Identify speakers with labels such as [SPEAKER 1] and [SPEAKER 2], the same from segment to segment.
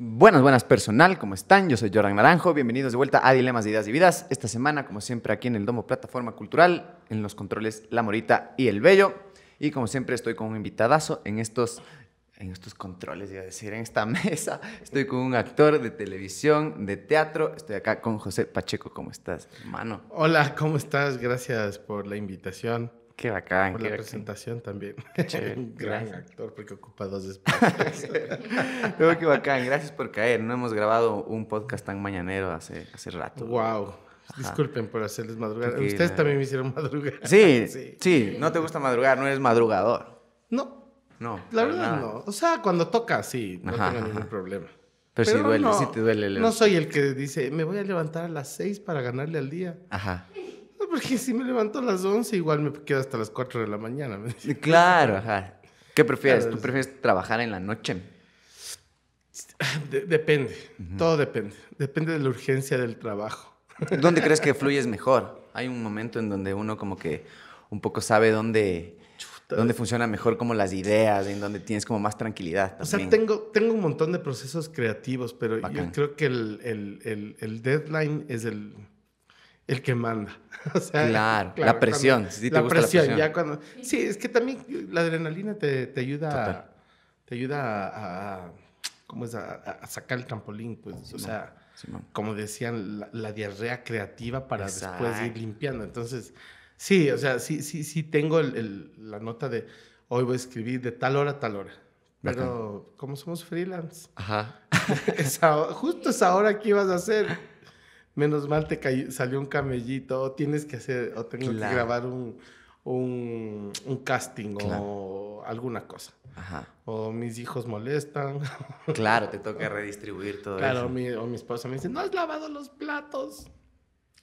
[SPEAKER 1] Buenas, buenas personal, ¿cómo están? Yo soy Jordan Naranjo, bienvenidos de vuelta a Dilemas de Ideas y Vidas. Esta semana, como siempre, aquí en el Domo Plataforma Cultural, en los controles La Morita y El Bello. Y como siempre, estoy con un invitadazo en estos, en estos controles, iba a decir, en esta mesa. Estoy con un actor de televisión, de teatro. Estoy acá con José Pacheco. ¿Cómo estás, hermano?
[SPEAKER 2] Hola, ¿cómo estás? Gracias por la invitación. Qué bacán. Por la presentación también. Un gran actor porque ocupa dos espacios.
[SPEAKER 1] qué bacán. Gracias por caer. No hemos grabado un podcast tan mañanero hace, hace rato. Wow. Disculpen por hacerles madrugar. Ustedes también me hicieron madrugar. Sí, sí, No te gusta madrugar, no eres madrugador. No. No. La verdad no.
[SPEAKER 2] O sea, cuando toca, sí, no tengo ningún problema.
[SPEAKER 1] Pero, si duele, sí te duele. El... No soy
[SPEAKER 2] el que dice, me voy a levantar a las seis para ganarle al día. Ajá. No, porque si me levanto a las 11, igual me quedo hasta las 4 de la mañana.
[SPEAKER 1] Claro, ajá. ¿Qué prefieres? ¿Tú prefieres trabajar en la noche?
[SPEAKER 2] depende, todo depende. Depende de la urgencia del trabajo. ¿Dónde crees que fluyes
[SPEAKER 1] mejor? Hay un momento en donde uno como que un poco sabe dónde, funciona mejor como las ideas, en donde tienes como más tranquilidad. O sea,
[SPEAKER 2] tengo, tengo un montón de procesos creativos, pero creo que el deadline es el el que manda. claro, la presión. si la, presión, ya cuando, Sí, es que también la adrenalina te, te ayuda, te ayuda a, ¿cómo es? a, sacar el trampolín. Pues, o sea, como decían, la, diarrea creativa para después ir limpiando. Entonces, sí, o sea, sí, sí, sí tengo la nota de hoy voy a escribir de tal hora a tal hora. Pero como somos freelance, justo esa hora que ibas a hacer menos mal te salió un camellito, o tienes que hacer, o tengo que grabar un, casting o alguna cosa. Ajá. O mis hijos molestan.
[SPEAKER 1] Claro, te toca redistribuir todo eso. Claro,
[SPEAKER 2] o mi esposa me dice, no has lavado los platos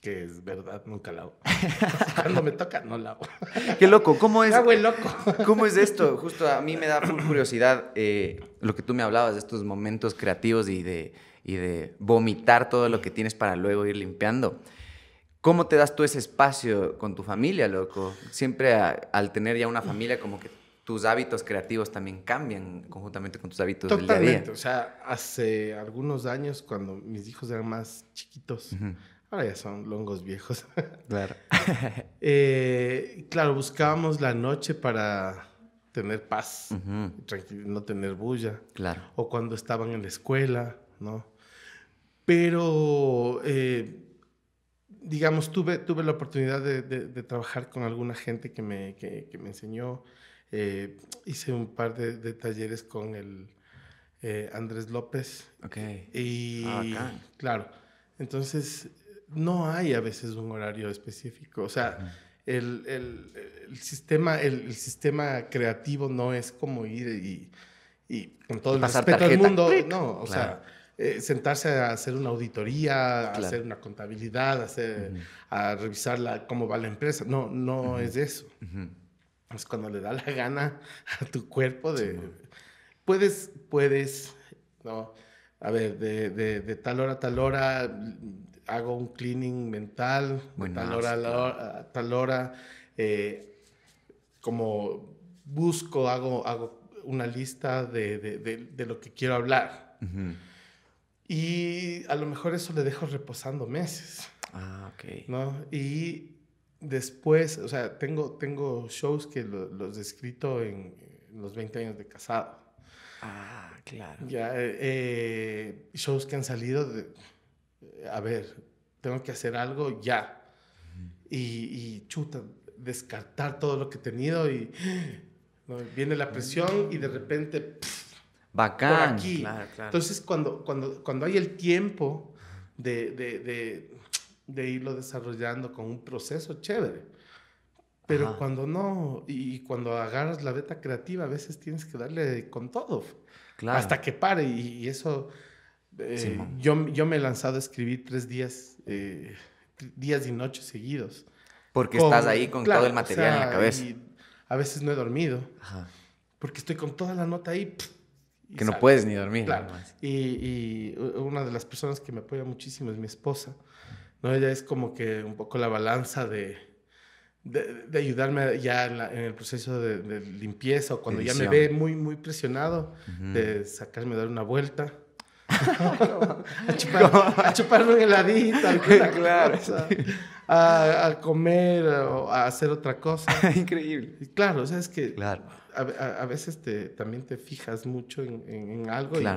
[SPEAKER 1] que es verdad, nunca lavo. Cuando me toca, no lavo. Qué loco, ¿cómo es? loco. ¿Cómo es esto? Justo a mí me da curiosidad eh, lo que tú me hablabas de estos momentos creativos y de y de vomitar todo lo que tienes para luego ir limpiando. ¿Cómo te das tú ese espacio con tu familia, loco? Siempre al tener ya una familia, como que tus hábitos creativos también cambian conjuntamente con tus hábitos del día a día.
[SPEAKER 2] O sea, hace algunos años, cuando mis hijos eran más chiquitos, ahora ya son longos viejos.
[SPEAKER 1] claro.
[SPEAKER 2] Eh, claro, buscábamos la noche para tener paz, no tener bulla. Claro. O cuando estaban en la escuela, ¿no? Pero, eh, digamos, tuve, tuve la oportunidad de, trabajar con alguna gente que me, me enseñó. Eh, hice un par de, talleres con el eh, Andrés López. Ok. Y, ah, claro, entonces no hay a veces un horario específico. O sea, el, sistema, el, sistema creativo no es como ir y, con todo el respeto mundo. No, o sea eh, sentarse a hacer una auditoría, a hacer una contabilidad, a, hacer, a revisar cómo va la empresa. No, no es eso. Es cuando le da la gana a tu cuerpo de... puedes, puedes, ¿no? A ver, de, tal hora a tal hora hago un cleaning mental, tal hora, a tal hora, eh, como busco, hago, una lista de, lo que quiero hablar. Y a lo mejor eso le dejo reposando meses. Ah, ok. ¿no? Y después, o sea, tengo, tengo shows que los he escrito en los 20 años de casado. Ah, claro. Ya, eh, shows que han salido de, a ver, tengo que hacer algo ya. Y, chuta, descartar todo lo que he tenido y viene la presión y de repente...
[SPEAKER 1] Bacán. aquí. Entonces,
[SPEAKER 2] cuando, cuando, cuando hay el tiempo de, de, irlo desarrollando con un proceso chévere. Pero cuando no, y cuando agarras la beta creativa, a veces tienes que darle con todo. Claro. Hasta que pare. Y, eso, eh, yo, yo me he lanzado a escribir tres días, eh, días y noches seguidos. Porque estás ahí con todo el material en la cabeza. a veces no he dormido. Ajá. Porque estoy con toda la nota ahí
[SPEAKER 1] que no puedes ni dormir.
[SPEAKER 2] Y, y, una de las personas que me apoya muchísimo es mi esposa. ¿no? Ella es como que un poco la balanza de, ayudarme ya en, el proceso de, limpieza o cuando ya me ve muy, muy presionado, de sacarme a dar una vuelta. a, chupar, a heladita, a, comer o a hacer otra cosa. Increíble. claro, o sea, es que a, veces también te fijas mucho en, algo y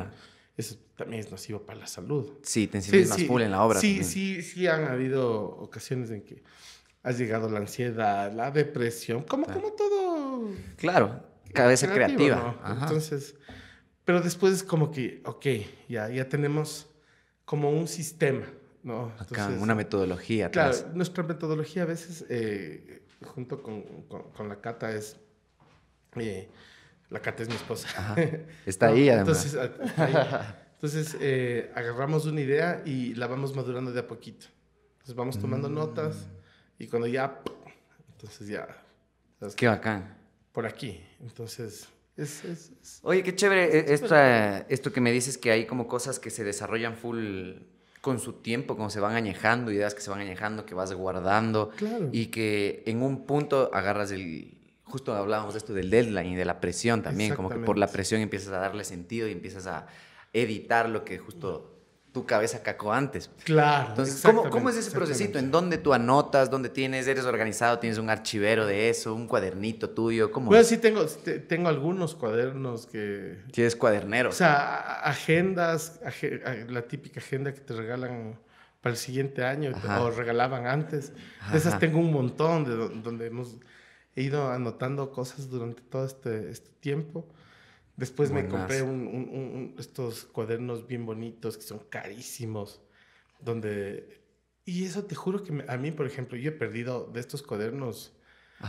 [SPEAKER 2] eso también es nocivo para la salud. Sí, te sientes más full en la obra. Sí, sí, sí han habido ocasiones en que has llegado la ansiedad, la depresión, como, como
[SPEAKER 1] todo... Claro, cabeza creativa. Entonces
[SPEAKER 2] pero después es como que, ok, ya, ya tenemos como un sistema, ¿no? una metodología. Atrás. Claro, nuestra metodología a veces, eh, junto con, con, la Cata, es... Eh, la Cata es mi esposa. Está ahí, además. Entonces, ah, eh, agarramos una idea y la vamos madurando de a poquito. Entonces vamos tomando mm. notas y cuando ya... Entonces ya...
[SPEAKER 1] Qué bacán.
[SPEAKER 2] Por aquí. Entonces...
[SPEAKER 1] Oye, qué chévere eh, pues, esto que me dices que hay como cosas que se desarrollan full con su tiempo, como se van añejando, ideas que se van añejando, que vas guardando y que en un punto agarras el... Justo hablábamos de esto del deadline y de la presión también, como que por la presión empiezas a darle sentido y empiezas a editar lo que justo tu cabeza cacó antes. Claro. Entonces, ¿cómo, es ese procesito? ¿En dónde tú anotas? ¿Dónde tienes? ¿Eres organizado? ¿Tienes un archivero de eso? ¿Un cuadernito tuyo? ¿Cómo? Bueno, pues sí
[SPEAKER 2] tengo, tengo algunos cuadernos que...
[SPEAKER 1] Tienes cuaderneros. O sea,
[SPEAKER 2] agendas, la típica agenda que te regalan para el siguiente año Ajá. o regalaban antes. De esas tengo un montón de donde hemos ido anotando cosas durante todo este, este tiempo. Después me compré estos cuadernos bien bonitos que son carísimos, donde... Y eso te juro que a mí, por ejemplo, yo he perdido de estos cuadernos.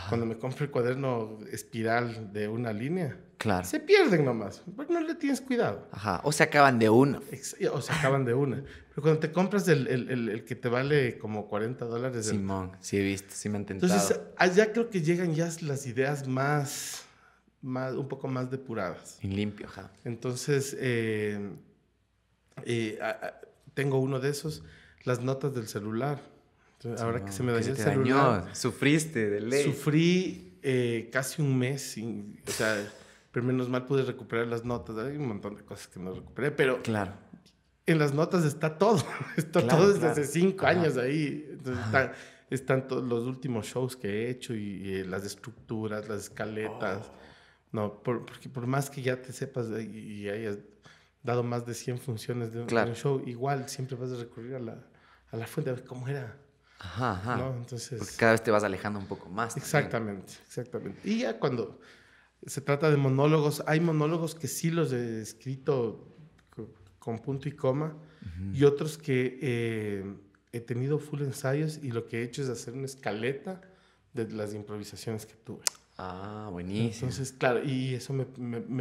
[SPEAKER 2] Cuando me compro el cuaderno espiral de una línea, se pierden nomás, porque no le tienes cuidado.
[SPEAKER 1] Ajá. O se acaban de uno.
[SPEAKER 2] O se acaban de una. Pero cuando te compras el, el, el, que te vale como 40 dólares. Simón,
[SPEAKER 1] sí he visto, sí me han tentado. Entonces,
[SPEAKER 2] allá creo que llegan ya las ideas más más, un poco más depuradas.
[SPEAKER 1] Y limpio, ajá.
[SPEAKER 2] Entonces, eh, tengo uno de esos, las notas del celular. ahora que se me dañó Sufriste de ley. Sufrí eh, casi un mes, sin, o sea, pero menos mal pude recuperar las notas. Hay un montón de cosas que no recuperé,
[SPEAKER 1] pero. Claro.
[SPEAKER 2] En las notas está todo. Está todo desde hace cinco años ahí. Entonces, están, todos los últimos shows que he hecho y, las estructuras, las escaletas. Oh. No, porque por más que ya te sepas y, hayas dado más de 100 funciones de, un show, igual siempre vas a recurrir a la, a la fuente, a ver cómo era.
[SPEAKER 1] Ajá, ajá. Entonces, porque cada vez te vas alejando un poco más. Exactamente,
[SPEAKER 2] exactamente. Y ya cuando se trata de monólogos, hay monólogos que sí los he escrito con punto y coma y otros que eh, he tenido full ensayos y lo que he hecho es hacer una escaleta de las improvisaciones que tuve. Ah, buenísimo. Entonces, claro, y eso me,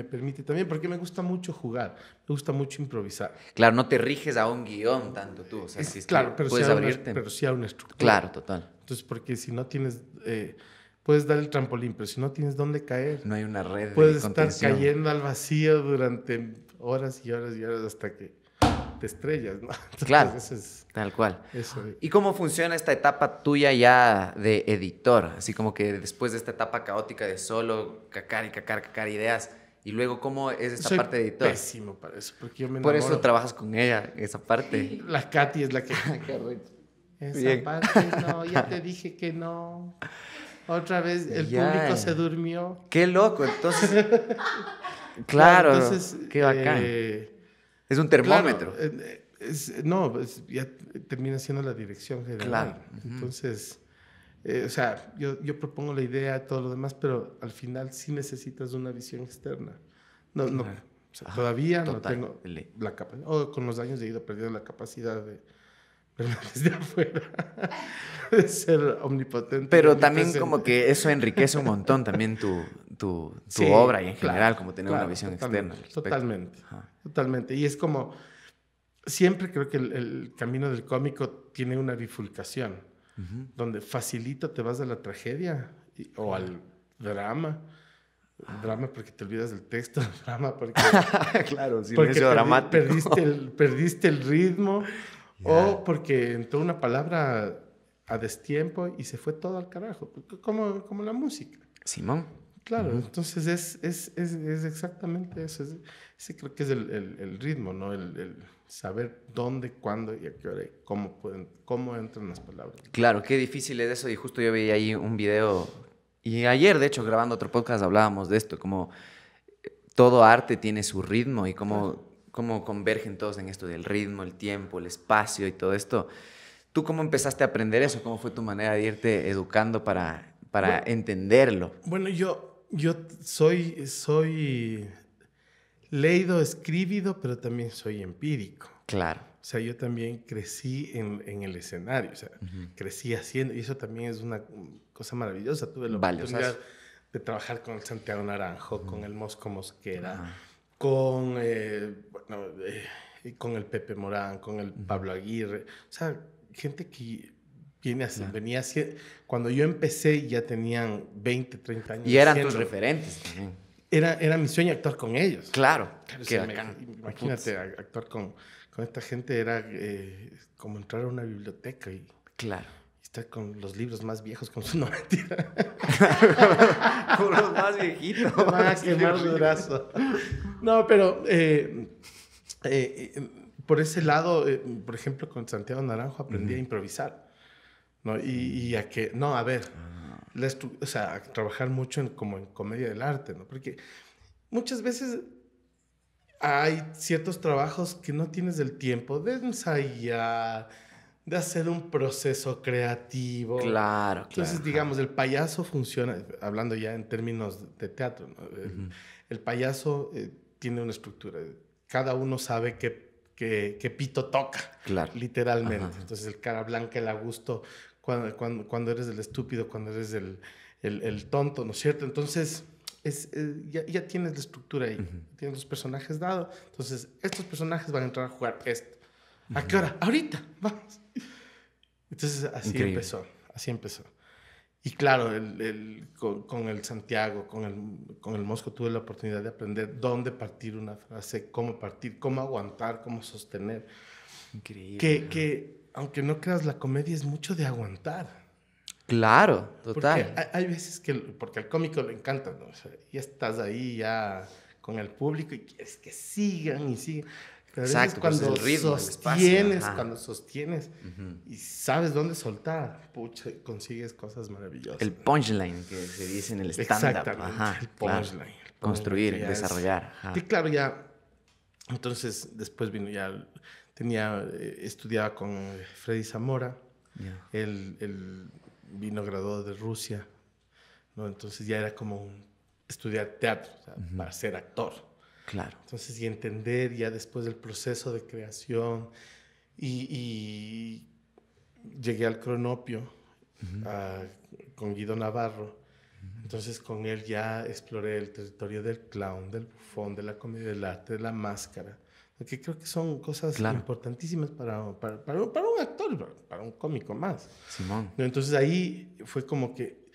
[SPEAKER 2] permite también, porque me gusta mucho jugar, me gusta mucho improvisar.
[SPEAKER 1] Claro, no te riges a un guión tanto tú, o sea, es, claro, pero puedes sí abrirte. pero sí a una
[SPEAKER 2] estructura. Claro, total. Entonces, porque si no tienes, eh, puedes dar el trampolín, pero si no tienes dónde caer. No hay una red. Puedes estar cayendo al vacío durante horas y horas y horas hasta que
[SPEAKER 1] estrellas, ¿no? claro, tal cual. ¿Y cómo funciona esta etapa tuya ya de editor? Así como que después de esta etapa caótica de solo cacar y cacar, cacar ideas, y luego cómo es esta parte de editor. pésimo para eso, porque yo me enamoro. Por eso trabajas con ella, esa parte. La
[SPEAKER 2] Katy es la que... esa parte, no, ya te dije que no. Otra vez el público se durmió.
[SPEAKER 1] Qué loco, entonces. claro, entonces, qué bacán. Eh, es un termómetro.
[SPEAKER 2] Eh, eh, no, ya termina siendo la dirección general. Entonces, eh, o sea, yo, yo, propongo la idea, todo lo demás, pero al final sí necesitas una visión externa. No, no, todavía no tengo la capacidad, o con los años he ido perdiendo la capacidad de afuera, de ser omnipotente. Pero también como que eso enriquece un
[SPEAKER 1] montón también tu, tu, obra y en general, como tener una visión externa.
[SPEAKER 2] Totalmente, totalmente. Y es como, siempre creo que el, camino del cómico tiene una bifurcación, donde facilito te vas a la tragedia o al drama. Drama porque te olvidas del texto, drama porque... claro, porque dramático. Perdiste el, perdiste el ritmo o porque entró una palabra a destiempo y se fue todo al carajo, como, como la música. Simón. Claro, entonces es, es, exactamente eso. ese creo que es el, ritmo, ¿no? El, saber dónde, cuándo y a qué hora y cómo, pueden, cómo entran las palabras.
[SPEAKER 1] Claro, qué difícil es eso. Y justo yo veía ahí un video. Y ayer, de hecho, grabando otro podcast hablábamos de esto, como eh, todo arte tiene su ritmo y cómo, convergen todos en esto del ritmo, el tiempo, el espacio y todo esto. ¿Tú cómo empezaste a aprender eso? ¿Cómo fue tu manera de irte educando para, para entenderlo?
[SPEAKER 2] Bueno, yo yo soy, soy leído, escribido, pero también soy empírico. Claro. O sea, yo también crecí en, el escenario, o sea, crecí haciendo, y eso también es una cosa maravillosa. Tuve la oportunidad de trabajar con el Santiago Naranjo, con el Mosco Mosquera, con, eh, eh, con el Pepe Morán, con el Pablo Aguirre, o sea, gente que venía así. Cuando yo empecé ya tenían 20, 30 años. Y eran tus referentes también. Era, era mi sueño actuar con ellos. Claro. claro imagínate, actuar con, esta gente era eh, como entrar a una biblioteca y... Claro. estar con los libros más viejos, con su no con los más viejitos. Te van No, pero eh, eh, por ese lado, por ejemplo, con Santiago Naranjo aprendí a improvisar y, a que, no, a ver, o sea, a trabajar mucho como en comedia del arte, ¿no? Porque muchas veces hay ciertos trabajos que no tienes el tiempo de ensayar, de hacer un proceso creativo. Claro, Entonces, claro. Entonces, digamos, el payaso funciona, hablando ya en términos de teatro, ¿no? el, payaso eh, tiene una estructura. Cada uno sabe qué, pito toca, claro. literalmente. Entonces, el cara blanca, el agusto cuando, eres el estúpido, cuando eres el, el, tonto, ¿no es cierto? Entonces, es, eh, ya, ya, tienes la estructura ahí, tienes los personajes dados. Entonces, estos personajes van a entrar a jugar esto. ¿A qué hora? Ahorita, vamos. Entonces, así empezó, así empezó. Y claro, el, el, con, el Santiago, con el, con el Mosco, tuve la oportunidad de aprender dónde partir una frase, cómo partir, cómo aguantar, cómo sostener. Increíble. Que, que aunque no creas, la comedia es mucho de aguantar.
[SPEAKER 1] Claro, total.
[SPEAKER 2] Porque hay, veces que, porque al cómico le encanta, O sea, ya estás ahí ya con el público y quieres que sigan y sigan. Exacto, pues, cuando, el ritmo, cuando sostienes, y sabes dónde soltar, pucha, consigues cosas maravillosas. El punchline
[SPEAKER 1] que se dice en el stand-up. Exactamente, el punchline. Construir, desarrollar. Y
[SPEAKER 2] claro, ya, entonces después vino ya tenía, eh, estudiaba con eh, Freddy Zamora, el él, vino graduado de Rusia, ¿no? entonces ya era como estudiar teatro para ser actor. Claro. Entonces, y entender ya después del proceso de creación y, llegué al cronopio con Guido Navarro. Entonces con él ya exploré el territorio del clown, del bufón, de la comedia del arte, de la máscara, que creo que son cosas importantísimas para, para, un actor, para un cómico más. Simón. Entonces ahí fue como que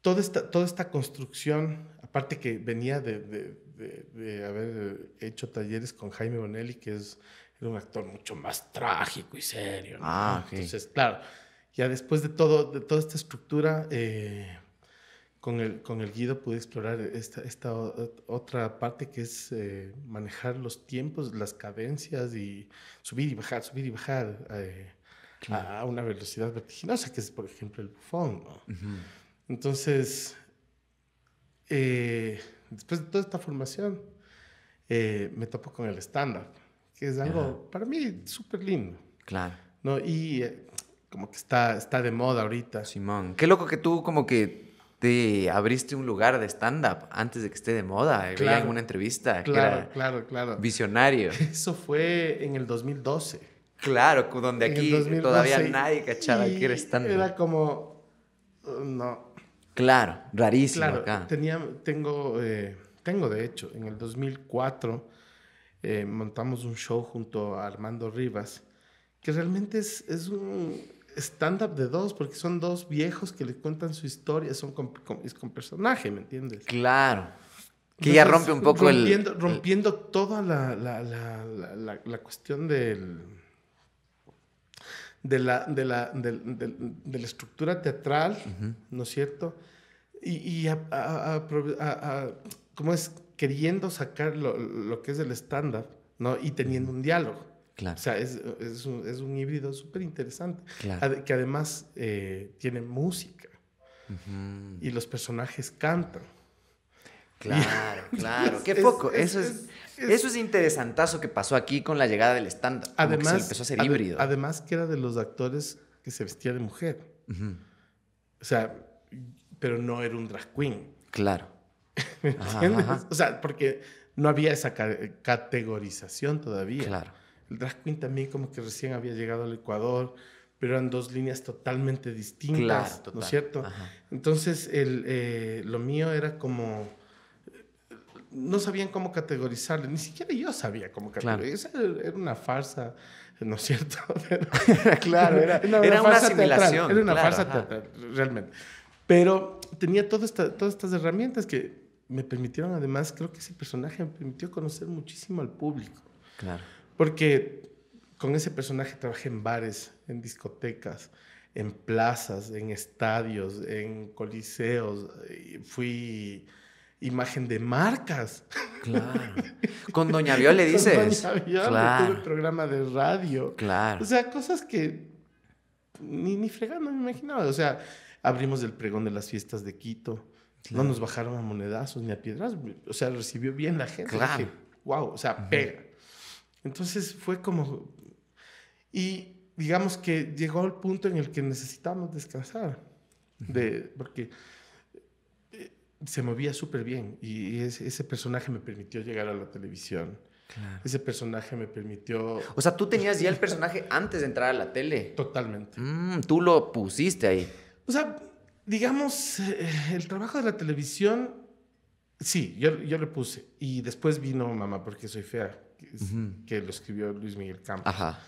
[SPEAKER 2] toda esta, toda esta construcción, aparte que venía de, haber hecho talleres con Jaime Bonelli, que es un actor mucho más trágico y serio. Ah, Entonces, claro, ya después de, todo, de toda esta estructura, eh, con el, con el Guido pude explorar esta, esta otra parte que es eh, manejar los tiempos, las cadencias y subir y bajar, subir y bajar eh, a, una velocidad vertiginosa, que es, por ejemplo, el bufón. Entonces, eh, después de toda esta formación, me topo con el estándar, que es algo, para mí, súper lindo.
[SPEAKER 1] Claro. ¿no? Y como que está, está de moda ahorita. Simón, qué loco que tú como que te abriste un lugar de stand-up antes de que esté de moda. en una entrevista. Claro, claro, Visionario.
[SPEAKER 2] Eso fue en el
[SPEAKER 1] 2012. Claro, donde aquí todavía nadie cachaba que era stand-up. Era
[SPEAKER 2] como. Uh, no.
[SPEAKER 1] Claro, rarísimo
[SPEAKER 2] Tenía, tengo, eh, tengo, de hecho, en el 2004 eh, montamos un show junto a Armando Rivas, que realmente es, es un stand-up de dos, porque son dos viejos que le cuentan su historia, son con, personaje, ¿me entiendes?
[SPEAKER 1] Claro. Que ya rompe un poco el...
[SPEAKER 2] Rompiendo toda la, la, cuestión del, de, de, de, de la, estructura teatral, ¿no es cierto? Y, y a, es? Queriendo sacar lo, lo que es el stand-up, ¿no? Y teniendo un diálogo. O sea, es, un, híbrido súper interesante. que además eh, tiene música. Y los personajes cantan. Claro,
[SPEAKER 1] claro. Qué poco. eso es, eso es interesantazo que pasó aquí con la llegada del estándar. Además, que empezó a híbrido.
[SPEAKER 2] Además, que era de los actores que se vestía de mujer.
[SPEAKER 1] O
[SPEAKER 2] sea, pero no era un drag queen.
[SPEAKER 1] Claro.
[SPEAKER 2] O sea, porque no había esa categorización todavía. Claro. El drag queen también como que recién había llegado al Ecuador, pero eran dos líneas totalmente distintas, ¿no es cierto? Entonces, eh, lo mío era como... No sabían cómo categorizarlo, ni siquiera yo sabía cómo categorizarlo. Era, una farsa, ¿no es cierto? claro, era, una, asimilación. Era una farsa realmente. Pero tenía todas estas herramientas que me permitieron, además, creo que ese personaje me permitió conocer muchísimo al público. Claro. Porque con ese personaje trabajé en bares, en discotecas, en plazas, en estadios, en coliseos. Fui imagen de marcas. Claro. Con Doña Viola le dices. Con Doña Viola, claro. programa de radio. Claro. O sea, cosas que ni, ni fregando me imaginaba. O sea, abrimos el pregón de las fiestas de Quito. No nos bajaron a monedazos ni a piedras. O sea, recibió bien la gente. Claro. wow, o sea, pega. Entonces fue como... Y digamos que llegó al punto en el que necesitábamos descansar, de, porque eh, se movía súper bien y ese, personaje me permitió llegar a la televisión. Ese personaje me permitió... O sea, tú tenías ya el personaje antes de entrar a la tele. Totalmente.
[SPEAKER 1] Mm, tú lo pusiste ahí. O
[SPEAKER 2] sea, digamos, eh, el trabajo de la televisión, sí, yo, yo le puse. Y después vino Mamá porque soy fea que, lo escribió Luis Miguel Campos. Ajá.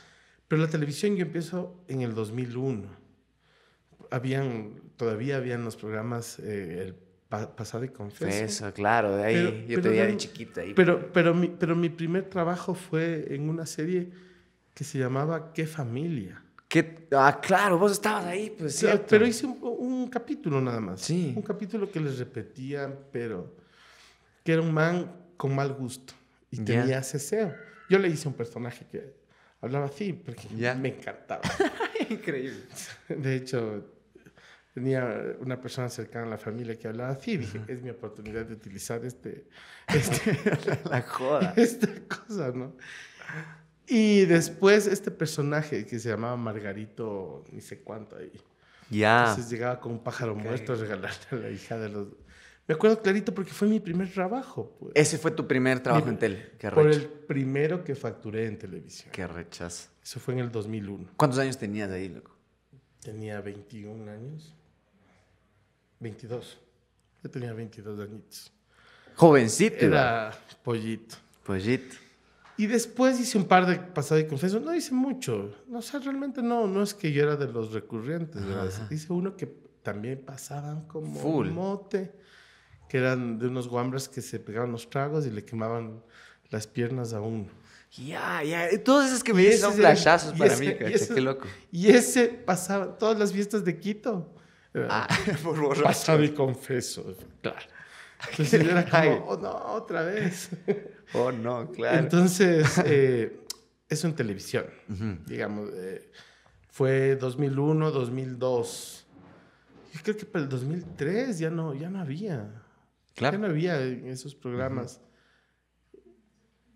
[SPEAKER 2] Pero la televisión yo empiezo en el 2001. Habían, todavía habían los programas, eh, el pasado y confeso. claro, de ahí yo te de chiquita. Pero, pero, mi, pero mi primer trabajo fue en una serie que se llamaba ¿Qué familia? ¿Qué? Ah, claro, vos estabas ahí, pues pero hice un, capítulo nada más. Un capítulo que les repetían, pero que era un man con mal gusto y tenía ese Yo le hice un personaje que hablaba así porque me encantaba. Increíble. De hecho, tenía una persona cercana a la familia que hablaba así. Dije, es mi oportunidad de utilizar este... este esta cosa, ¿no? Y después este personaje que se llamaba Margarito, ni sé cuánto ahí. Ya. Entonces llegaba con un pájaro muerto a regalarle a la hija de los me acuerdo clarito porque fue mi primer
[SPEAKER 1] trabajo. Pues. Ese fue tu primer trabajo en tele. Qué por el
[SPEAKER 2] primero que facturé en televisión. Qué
[SPEAKER 1] rechazo. Eso fue en el 2001. ¿Cuántos años tenías ahí, loco?
[SPEAKER 2] Tenía 21 años. 22. Yo tenía 22 añitos.
[SPEAKER 1] Jovencito. Era pollito. Pollito.
[SPEAKER 2] Y después hice un par de pasadas y confesos. No hice mucho. No sé, realmente no, no es que yo era de los recurrentes. Dice uno que también pasaban
[SPEAKER 1] como Full.
[SPEAKER 2] mote que eran de unos guambras que se pegaban los tragos y le quemaban las piernas a uno.
[SPEAKER 1] Ya, ya, todas que me dicen son flashazos para mí, loco.
[SPEAKER 2] Y ese pasaba todas las fiestas de Quito. Ah, eh, por borracho. Pasaba y confeso, claro. Entonces era como, oh no, otra vez. Oh no, claro. Entonces, eh, eso en televisión, digamos. Eh, fue 2001, 2002. Yo creo que para el 2003 ya no, ya no había. Claro. no había esos programas.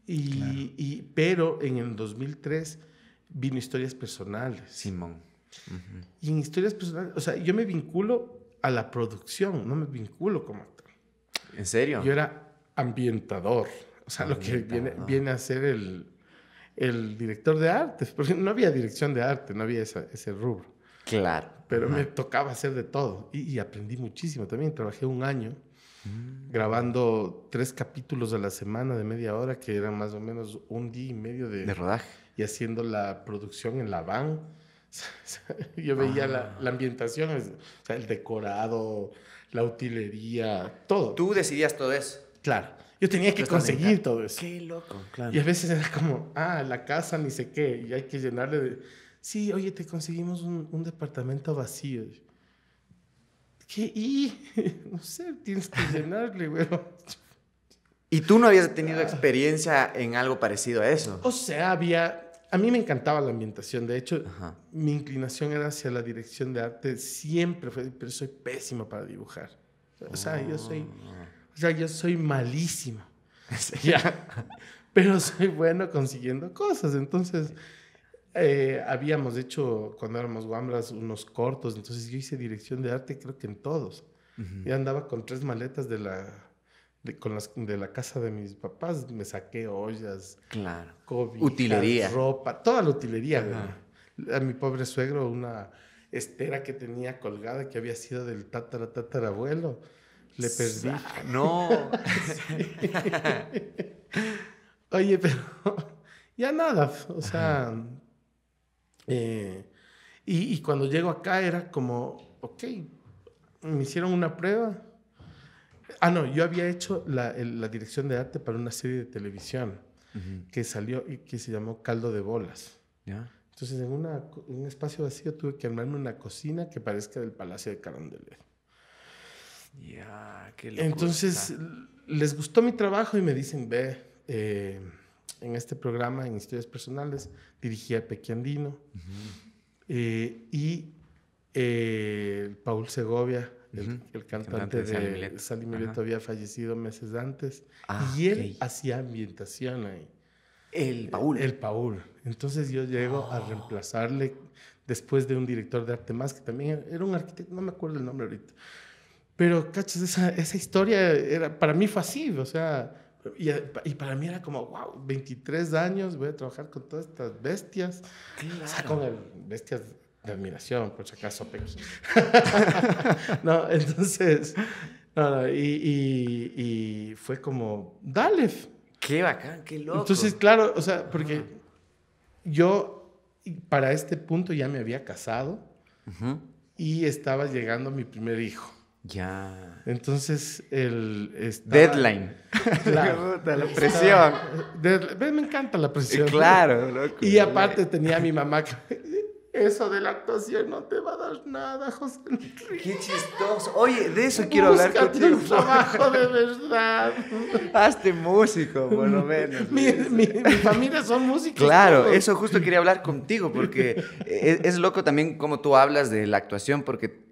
[SPEAKER 2] y, pero en el 2003 vino historias personales. Simón. Y en historias personales, o sea, yo me vinculo a la producción, no me vinculo como actor.
[SPEAKER 1] ¿En serio? Yo era
[SPEAKER 2] ambientador. O sea, lo que viene, a ser el, director de arte. porque no había dirección de arte, no había ese rubro. Claro. Pero me tocaba hacer de todo y, y, aprendí muchísimo también. Trabajé un año Mm. grabando tres capítulos a la semana de media hora, que era más o menos un día y medio de, rodaje. Y haciendo la producción en la van. Yo veía la, ah. ambientación, el decorado, la utilería, todo. Tú decidías todo eso. Claro. Yo tenía que conseguir todo eso. Qué loco, claro. Y a veces era como, ah, la casa, ni sé qué, y hay que llenarle de... Sí, oye, te conseguimos un, un departamento vacío. ¿Qué? Y no sé, tienes que llenarle,
[SPEAKER 1] ¿Y tú no habías tenido experiencia en algo parecido a eso?
[SPEAKER 2] O sea, había... A mí me encantaba la ambientación, de hecho, mi inclinación era hacia la dirección de arte, siempre fue, pero soy pésima para dibujar. O sea, yo soy... Oh, o sea, yo soy malísima. Pero soy bueno consiguiendo cosas, entonces... Eh, habíamos hecho, cuando éramos guambras, unos cortos, entonces yo hice dirección de arte creo que en todos. Yo andaba con tres maletas de la, de, la casa de mis papás, me saqué ollas, claro. ropa, toda la utilería. A mi pobre suegro una estera que tenía colgada que había sido del tatara abuelo, Le perdí. No. Oye, pero ya nada, o sea, eh, y, cuando llego acá era como, ok, me hicieron una prueba. Ah, no, yo había hecho la, dirección de arte para una serie de televisión que salió y que se llamó Caldo de Bolas. ¿Ya? Entonces, en, un espacio vacío tuve que armarme una cocina que parezca del Palacio de Carondelet. Ya, Entonces, les gustó mi trabajo y me dicen, ve, eh, en este programa, en historias personales, dirigía Peque Andino. Eh, y eh, Paul Segovia, el, cantante de Sandy Mileto, había fallecido meses antes. Ah, y él hacía ambientación ahí. El Paul. El, Paul. Entonces yo llego a oh. reemplazarle después de un director de arte más, que también era un arquitecto, no me acuerdo el nombre ahorita. Pero, cachas, esa, esa historia era, para mí fue así, o sea, y, y, para mí era como, wow, 23 años, voy a trabajar con todas estas bestias. Claro. con el, bestias de admiración, por si acaso, no, entonces, no, y, y, fue como, dale. Qué bacán, qué loco. Entonces, claro, o sea, porque yo para este punto ya me había casado y estaba llegando mi primer hijo. Ya. Entonces, el. Deadline. Claro, la, presión. me encanta la presión. Claro, loco. Y aparte tenía a mi mamá Eso de la actuación no te va a dar nada, José Qué chistoso. Oye, de eso quiero hablar contigo. un trabajo de verdad.
[SPEAKER 1] Hazte músico, por lo menos.
[SPEAKER 2] Mi, mi, familia son músicos. Claro, eso
[SPEAKER 1] justo quería hablar contigo, porque e, es, es, loco también cómo tú hablas de la actuación, porque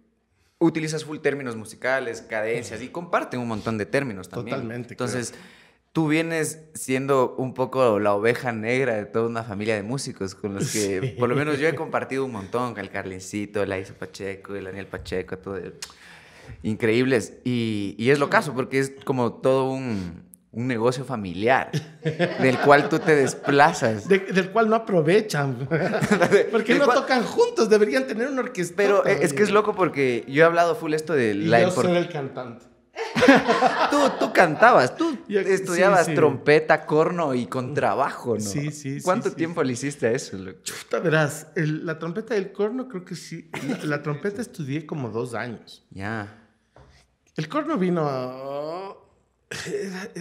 [SPEAKER 1] utilizas full términos musicales, cadencias y comparten un montón de términos también. Totalmente. Entonces, tú vienes siendo un poco la oveja negra de toda una familia de músicos con los que, por lo menos yo he compartido un montón, con el Carlincito, el Isa Pacheco, el Daniel Pacheco, todo. Increíbles. y es lo caso, porque es como todo un un negocio familiar del cual tú te desplazas. del cual no aprovechan. porque no tocan juntos? Deberían tener un orquesta. Pero es que es loco porque yo he hablado full esto de la yo soy el cantante. tú, tú cantabas, tú estudiabas trompeta, corno y trabajo ¿no? Sí, sí. ¿Cuánto tiempo le hiciste a eso? Chuta, verás,
[SPEAKER 2] la trompeta y el corno creo que sí. La, trompeta estudié como dos años. Ya. El corno vino...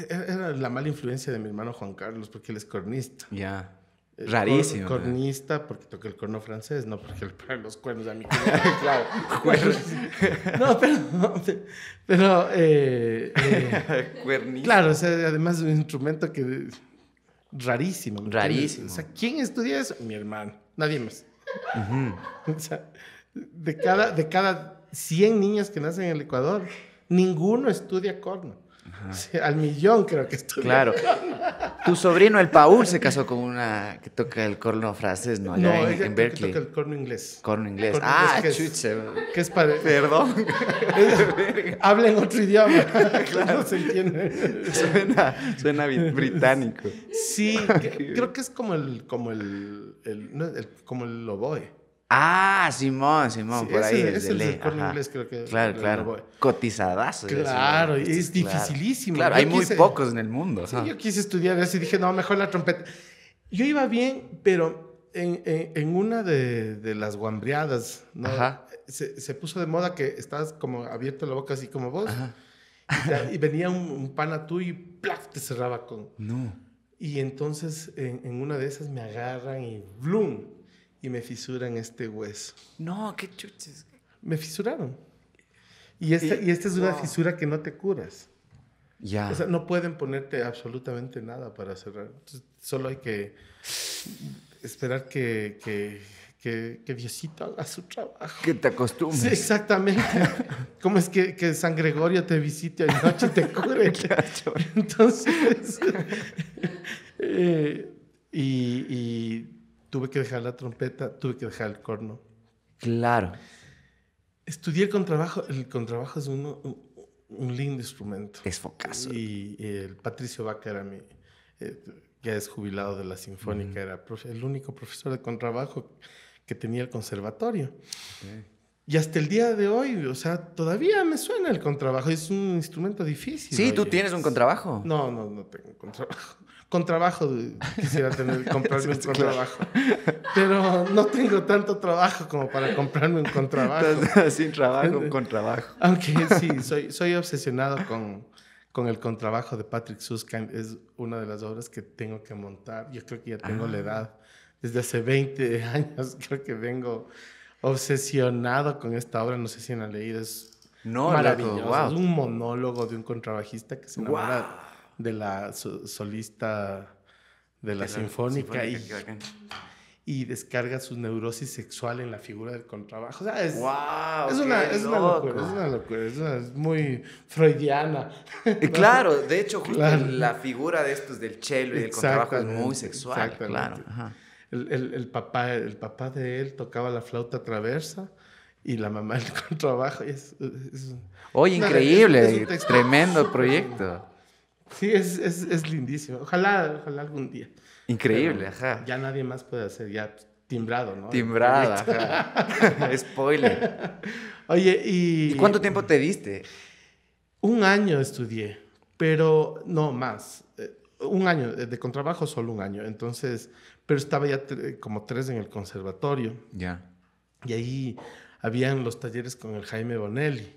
[SPEAKER 2] Era, la mala influencia de mi hermano Juan Carlos, porque él es cornista.
[SPEAKER 1] Ya. Eh, rarísimo.
[SPEAKER 2] cornista, porque toca el corno francés, no porque los cuernos a mí. claro. no, pero. Pero. Eh, eh, claro, o además es un instrumento que. Rarísimo. Rarísimo. O sea, ¿quién estudia eso? Mi hermano. Nadie más. O sea, de cada, de cada 100 niños que nacen en el Ecuador, ninguno estudia corno al millón creo que estoy. Claro.
[SPEAKER 1] tu sobrino, el Paul, se casó con una que toca el corno francés, ¿no? no, en, toca el corno inglés. Corno inglés. ah, inglés que Es, que es Perdón. Habla en otro idioma. claro. No se entiende. Suena, suena británico. Sí,
[SPEAKER 2] creo que es como el, como el, como el oboe.
[SPEAKER 1] Ah, Simón, Simón, por ahí. es el creo que. Claro, claro. Cotizadazo. Claro, es, dificilísimo. hay muy pocos en el mundo. yo
[SPEAKER 2] quise estudiar eso y dije, no, mejor la trompeta. Yo iba bien, pero en, una de, las guambreadas, ¿no? Se, puso de moda que estabas como abierto la boca así como vos. Y, venía un, pana tú y ¡plaf! te cerraba con. No. Y entonces en, en una de esas me agarran y ¡blum! y me fisuran este hueso. No, qué chuches. Me fisuraron. Y esta, y, esta es una fisura que no te curas. Ya. no pueden ponerte absolutamente nada para cerrar. solo hay que esperar que, que, que, Diosito haga su trabajo. Que te acostumbres. exactamente. ¿Cómo es que, San Gregorio te visite noche y te cure? Entonces. Eh, y Tuve que dejar la trompeta, tuve que dejar el corno. Claro. Estudié el contrabajo. El contrabajo es un, un lindo instrumento. Es focazo. Y, el Patricio Vaca era mi. Eh, ya es jubilado de la Sinfónica, era el único profesor de contrabajo que tenía el conservatorio. Y hasta el día de hoy, o sea, todavía me suena el contrabajo. Es un instrumento difícil. Sí, tú tienes
[SPEAKER 1] un contrabajo. No,
[SPEAKER 2] no, no tengo un
[SPEAKER 1] contrabajo
[SPEAKER 2] con trabajo. Quisiera tener, comprarme un contrabajo. Pero no tengo tanto trabajo como para comprarme un contrabajo. Sin trabajo, un contrabajo. Aunque sí, soy, soy obsesionado con, con el contrabajo de Patrick Suskind Es una de las obras que tengo que montar. Yo creo que ya tengo la ah. edad. Desde hace 20 años creo que vengo obsesionado con esta obra. No sé si han leído. Es no, maravilloso. Es un monólogo de un contrabajista que se enamora de la solista de la, sinfónica, y, descarga su neurosis sexual en la figura del contrabajo. es, una, locura, es una locura, es, muy freudiana. Eh, claro, de hecho, la
[SPEAKER 1] figura de estos del cello y del contrabajo es muy sexual, claro.
[SPEAKER 2] El, papá, el papá de él tocaba la flauta traversa y la mamá del contrabajo. Es, Oye, increíble, tremendo proyecto. Sí, es, lindísimo. Ojalá, ojalá algún día. Increíble, ajá. Ya nadie más puede hacer, ya
[SPEAKER 1] timbrado, ¿no? Timbrado, ajá. Spoiler. Oye, y... cuánto tiempo te diste?
[SPEAKER 2] Un año estudié, pero no más. Eh, un año, de contrabajo solo un año. Entonces, pero estaba ya como tres en el conservatorio. Ya. Y ahí habían los talleres con el Jaime Bonelli.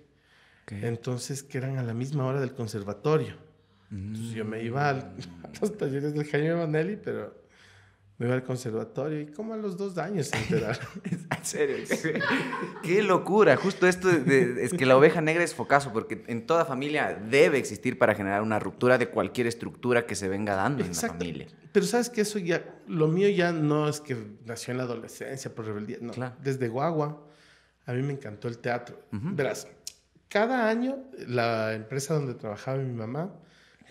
[SPEAKER 2] Entonces, que eran a la misma hora del conservatorio. Entonces yo me mm. iba a los talleres del Jaime Manelli, pero me iba al conservatorio y como a los dos años se enteraron. en serio,
[SPEAKER 1] qué locura. Justo esto de, es que la oveja negra es focazo, porque en toda familia debe existir para generar una ruptura de cualquier estructura que se venga dando en la familia.
[SPEAKER 2] Pero sabes que eso ya, lo mío ya no es que nació en la adolescencia por rebeldía, no. Desde guagua, a mí me encantó el teatro. Verás, cada año la empresa donde trabajaba mi mamá,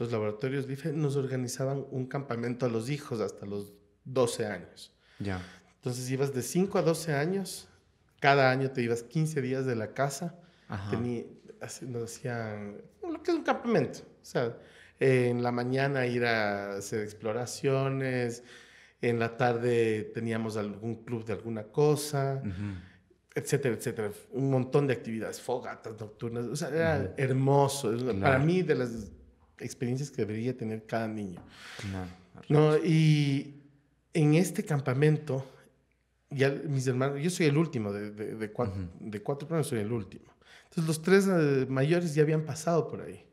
[SPEAKER 2] los laboratorios e nos organizaban un campamento a los hijos hasta los 12 años. Ya. Entonces ibas de 5 a 12 años, cada año te ibas 15 días de la casa, nos hacían lo que es un campamento. O sea, en la mañana ir a hacer exploraciones, en la tarde teníamos algún club de alguna cosa. etcétera, etcétera. Un montón de actividades, fogatas nocturnas. O sea, era hermoso. Para mí, de las experiencias que debería tener cada niño. No, y en este campamento, ya mis hermanos, yo soy el último de, de, cuatro, de cuatro hermanos, soy el último. Entonces los tres eh, mayores ya habían pasado por ahí.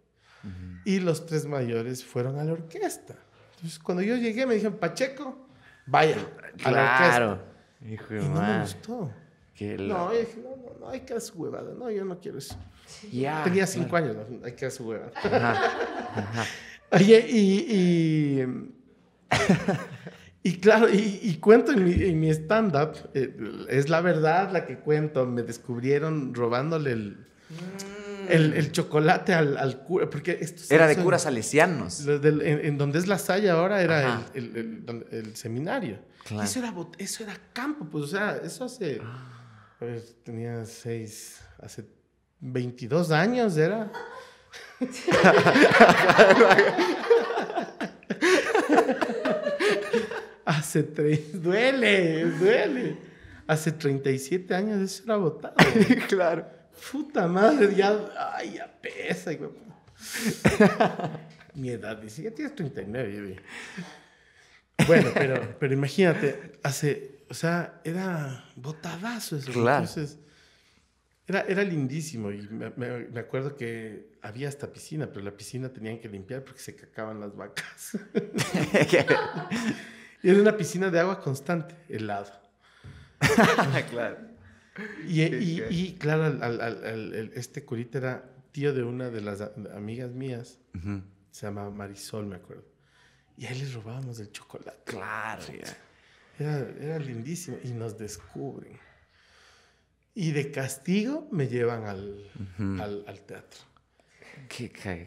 [SPEAKER 2] Y los tres mayores fueron a la orquesta. Entonces cuando yo llegué me dijeron, Pacheco, vaya, claro. a la
[SPEAKER 3] orquesta. y no me gustó. no, no,
[SPEAKER 2] no, no, hay que No, yo no quiero eso. Tenía cinco años, hay que asegurar. Oye, y, y, claro, y, cuento en mi, stand-up, eh, es la verdad la que cuento, me descubrieron robándole el... Mm. El, chocolate al, cura, porque esto era de curas salesianos. en, donde es la saya ahora era el, seminario. Eso, era, eso era campo, pues, o sea, eso hace. Ah. Pues, tenía seis, hace 22 años era. Hace tres, duele, duele. Hace 37 años eso era votado. claro. Puta madre, ya, ay, ya pesa. Mi edad dice, ya tienes 39, Bueno, pero, pero imagínate, hace, o sea, era botadazo eso. Claro. Entonces, era, lindísimo y me, acuerdo que había hasta piscina, pero la piscina tenían que limpiar porque se cacaban las vacas. y era una piscina de agua constante, helado. claro. Y, claro, este curita era tío de una de las amigas mías, se llama Marisol, me acuerdo. Y ahí les robábamos el chocolate. Claro. Era, era lindísimo y nos descubren. Y de castigo me llevan al,
[SPEAKER 1] teatro.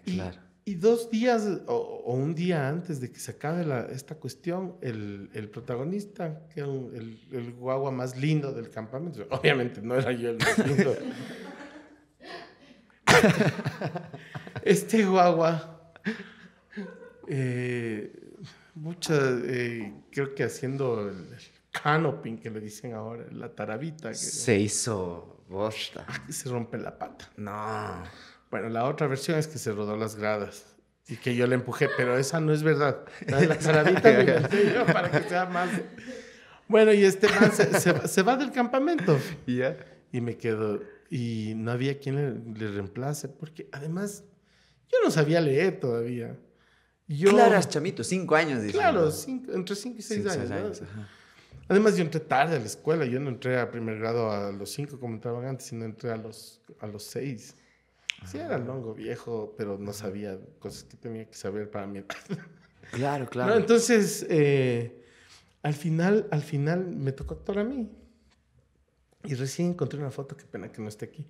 [SPEAKER 1] claro.
[SPEAKER 2] Y, dos días o, un día antes de que se acabe esta cuestión, el, protagonista, que era el, guagua más lindo del campamento, obviamente no era yo el más lindo. este guagua, eh, eh, creo que haciendo el, canoping que le dicen ahora, la tarabita. Que se
[SPEAKER 1] hizo bosta. Ah,
[SPEAKER 2] se rompe la pata. No. Bueno, la otra versión es que se rodó las gradas y que yo le empujé, pero esa no es verdad. La, tarabita para que sea más. Bueno, y este se, va del campamento. ya Y me quedo. Y no había quien le, reemplace, porque además yo no sabía leer todavía. Yo, claro, chamito, cinco años. Claro, entre cinco y seis, cinco, años. Seis años Además, yo entré tarde a la escuela. Yo no entré a primer grado a los cinco, como entraban antes, sino entré a los, a los seis. Sí, era ah. longo viejo, pero no sabía cosas que tenía que saber para mí.
[SPEAKER 1] Claro, claro.
[SPEAKER 2] entonces, eh, al, final, al final me tocó actuar a mí. Y recién encontré una foto, qué pena que no esté aquí.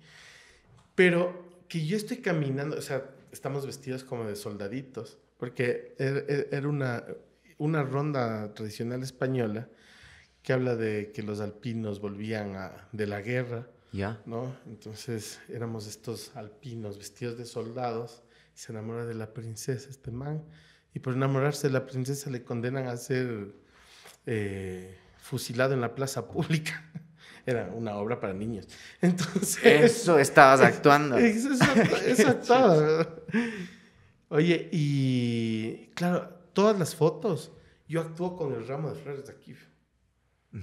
[SPEAKER 2] Pero que yo estoy caminando, o sea, estamos vestidos como de soldaditos, porque er, er, era una, una ronda tradicional española que habla de que los alpinos volvían de la guerra. Ya. ¿No? Entonces éramos estos alpinos vestidos de soldados. se enamora de la princesa este man. Y por enamorarse de la princesa le condenan a ser eh, fusilado en la plaza pública. Era una obra para niños. Entonces. Eso estabas actuando. Eso, eso estaba. Oye, y claro, todas las fotos, yo actúo con el ramo de flores de aquí.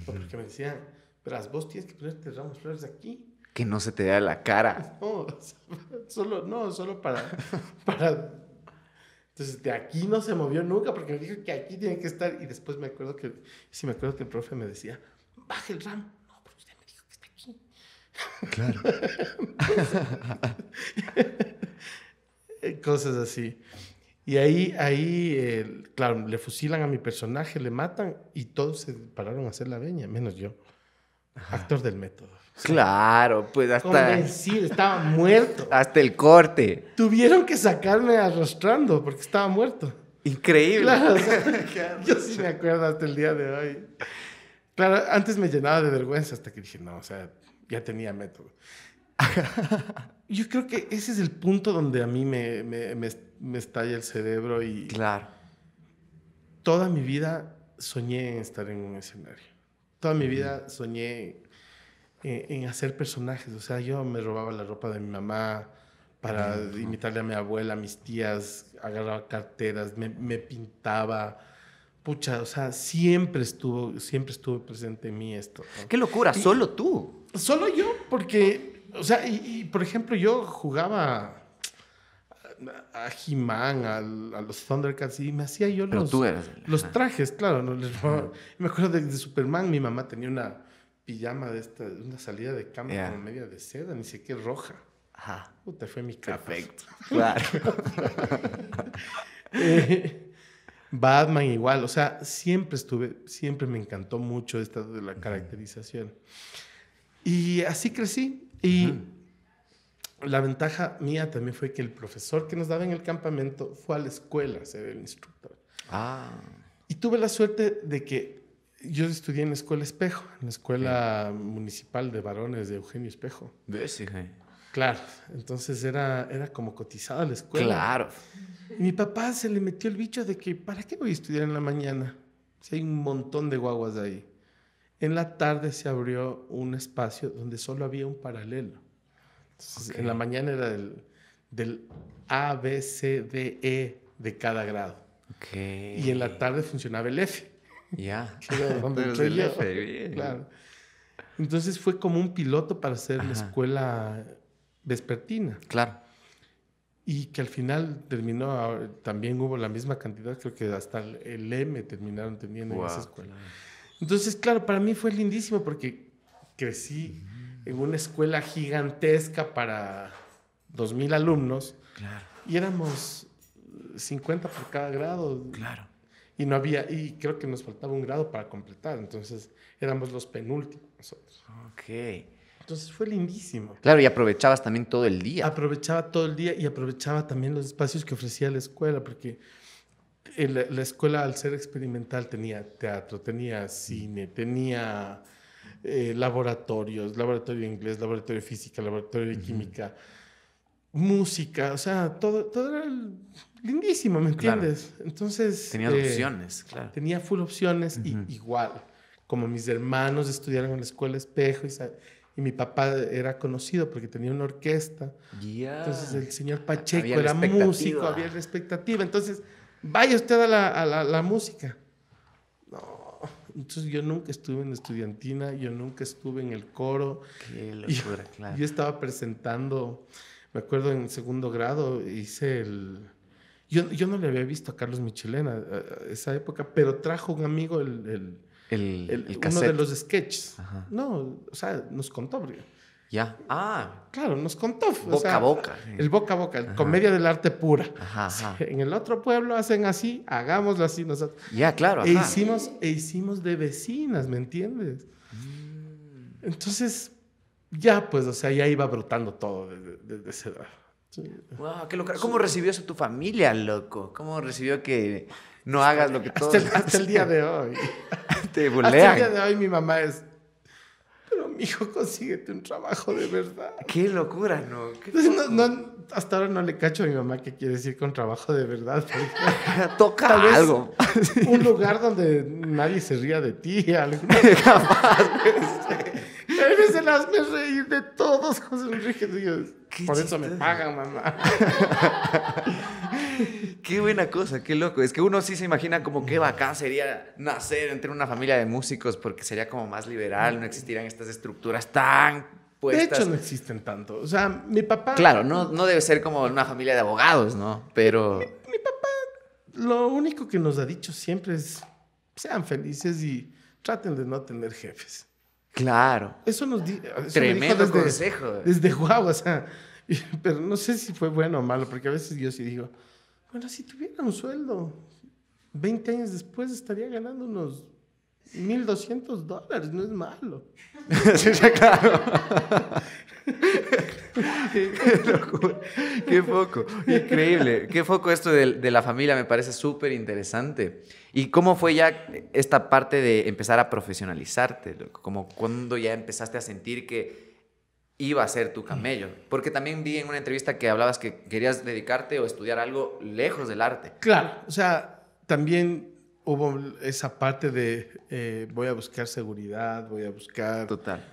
[SPEAKER 2] Porque me decían, pero vos tienes que ponerte ramos flores aquí.
[SPEAKER 1] Que no se te vea la cara.
[SPEAKER 2] No, solo, no, solo para, para... Entonces, de aquí no se movió nunca porque me dijo que aquí tiene que estar. Y después me acuerdo que, sí me acuerdo que el profe me decía, baje el ramo. No, porque usted me dijo que está aquí. Claro. Cosas así. Y ahí, ahí claro, le fusilan a mi personaje, le matan y todos se pararon a hacer la veña, menos
[SPEAKER 1] yo. Actor del método. claro, pues hasta. Convencido, estaba muerto. Hasta el corte.
[SPEAKER 2] Tuvieron que sacarme arrastrando porque estaba muerto.
[SPEAKER 1] Increíble. yo sí me
[SPEAKER 2] acuerdo hasta el día de hoy. Claro, antes me llenaba de vergüenza hasta que dije, no, o sea, ya tenía método. Yo creo que ese es el punto donde a mí me me estalla el cerebro y... Claro. Toda mi vida soñé en estar en un escenario. Toda mi vida soñé eh, en, hacer personajes. O sea, yo me robaba la ropa de mi mamá para imitarle a mi abuela, a mis tías, agarraba carteras, me, pintaba. Pucha, o sea, siempre estuvo, siempre estuvo presente en mí esto. ¡Qué locura! ¿Solo tú? Solo yo, porque, o sea, y por ejemplo, yo jugaba a He-Man, a, los Thundercats, y me hacía yo los, los trajes, claro. Me acuerdo de, Superman, mi mamá tenía una pijama de esta, una salida de cama media de seda, ni siquiera roja. Ajá. Puta, fue mi capa. Perfecto. Claro. Eh, Batman igual, o sea, siempre estuve, siempre me encantó mucho esta de la caracterización. Y así crecí. Y la ventaja mía también fue que el profesor que nos daba en el campamento fue a la escuela a ser el instructor. Ah. Y tuve la suerte de que yo estudié en la escuela Espejo, en la escuela municipal de varones de Eugenio Espejo.
[SPEAKER 1] De ese, Claro,
[SPEAKER 2] entonces era, era como cotizada la escuela. Claro. mi papá se le metió el bicho de que, ¿para qué voy a estudiar en la mañana? Si hay un montón de guaguas ahí. En la tarde se abrió un espacio donde solo había un paralelo. En la mañana era del, del A, B, C, D, E de cada grado. Y en la tarde funcionaba el F.
[SPEAKER 1] Ya.
[SPEAKER 2] Entonces fue como un piloto para hacer la escuela vespertina. Claro. Y que al final terminó, ah, también hubo la misma cantidad, creo que hasta el M terminaron teniendo en esa escuela. Entonces, claro, para mí fue lindísimo porque crecí en una escuela gigantesca para 2.000 alumnos. Claro. Y éramos 50 por cada grado. Claro. Y no había, y creo que nos faltaba un grado para completar, entonces éramos los penúltimos nosotros. Ok. Entonces fue lindísimo.
[SPEAKER 1] Claro, y aprovechabas también todo el
[SPEAKER 2] día. Aprovechaba todo el día y aprovechaba también los espacios que ofrecía la escuela, porque la escuela al ser experimental tenía teatro, tenía cine, tenía eh, laboratorios, laboratorio de inglés, laboratorio de física, laboratorio de química, música, o sea, todo, todo era lindísimo, ¿me entiendes? Entonces... tenía eh, opciones, claro. Tenía full opciones igual, como mis hermanos estudiaron en la escuela espejo y mi papá era conocido porque tenía una orquesta. Entonces el señor Pacheco era músico, había expectativa. Entonces, vaya usted a la, la música. No, entonces yo nunca estuve en estudiantina, yo nunca estuve en el coro. Qué yo, estaba presentando, me acuerdo en segundo grado, hice el... Yo, yo no le había visto a Carlos Michelena a esa época, pero trajo un amigo el,
[SPEAKER 1] el, uno de los
[SPEAKER 2] sketches. No, o sea, nos contó. Porque, ya. Ah. Claro, nos contó. Boca a boca. El boca a boca, el comedia del arte pura. Ajá, En el otro pueblo hacen así, hagámoslo así nosotros. Ya, claro. E, hicimos, e hicimos de vecinas, ¿me entiendes? Mm. Entonces, ya pues, o sea, ya iba brotando todo desde, desde
[SPEAKER 1] esa edad. Wow, qué loca. ¿Cómo recibió eso tu familia, loco? ¿Cómo recibió que no hagas lo que todos hasta el, día de hoy. Te Hasta el día
[SPEAKER 2] de hoy mi mamá es hijo, consíguete un trabajo de verdad. Qué locura, ¿no? hasta ahora no le cacho a mi mamá qué quiere decir con trabajo de verdad. Toca algo. un lugar donde nadie se ría de ti. Capaz. Eres el hazme reír de todos, José Enrique. Por eso me
[SPEAKER 1] pagan, mamá. Qué buena cosa, qué loco. Es que uno sí se imagina como qué bacán sería nacer entre una familia de músicos porque sería como más liberal, no existirían estas estructuras tan puestas. De hecho, no existen tanto.
[SPEAKER 2] O sea, mi papá. Claro, no,
[SPEAKER 1] no debe ser como una familia de abogados, ¿no? Pero. Mi,
[SPEAKER 2] papá, lo único que nos ha dicho siempre es: sean felices y traten de no tener jefes.
[SPEAKER 1] Claro.
[SPEAKER 2] Eso nos dice. Tremendo desde, consejo. Desde guau, o sea. Pero no sé si fue bueno o malo, porque a veces yo sí digo bueno, si tuviera un sueldo, 20 años después estaría ganando unos 1200 dólares, no es malo. sí, claro. qué
[SPEAKER 1] locura, qué foco, increíble, qué foco esto de, la familia, me parece súper interesante. ¿Y cómo fue ya esta parte de empezar a profesionalizarte? Como cuando ya empezaste a sentir que iba a ser tu mm. camello. Porque también vi en una entrevista que hablabas que querías dedicarte o estudiar algo lejos del arte.
[SPEAKER 2] Claro, o sea, también hubo esa parte de eh, voy a buscar seguridad, voy a buscar... Total.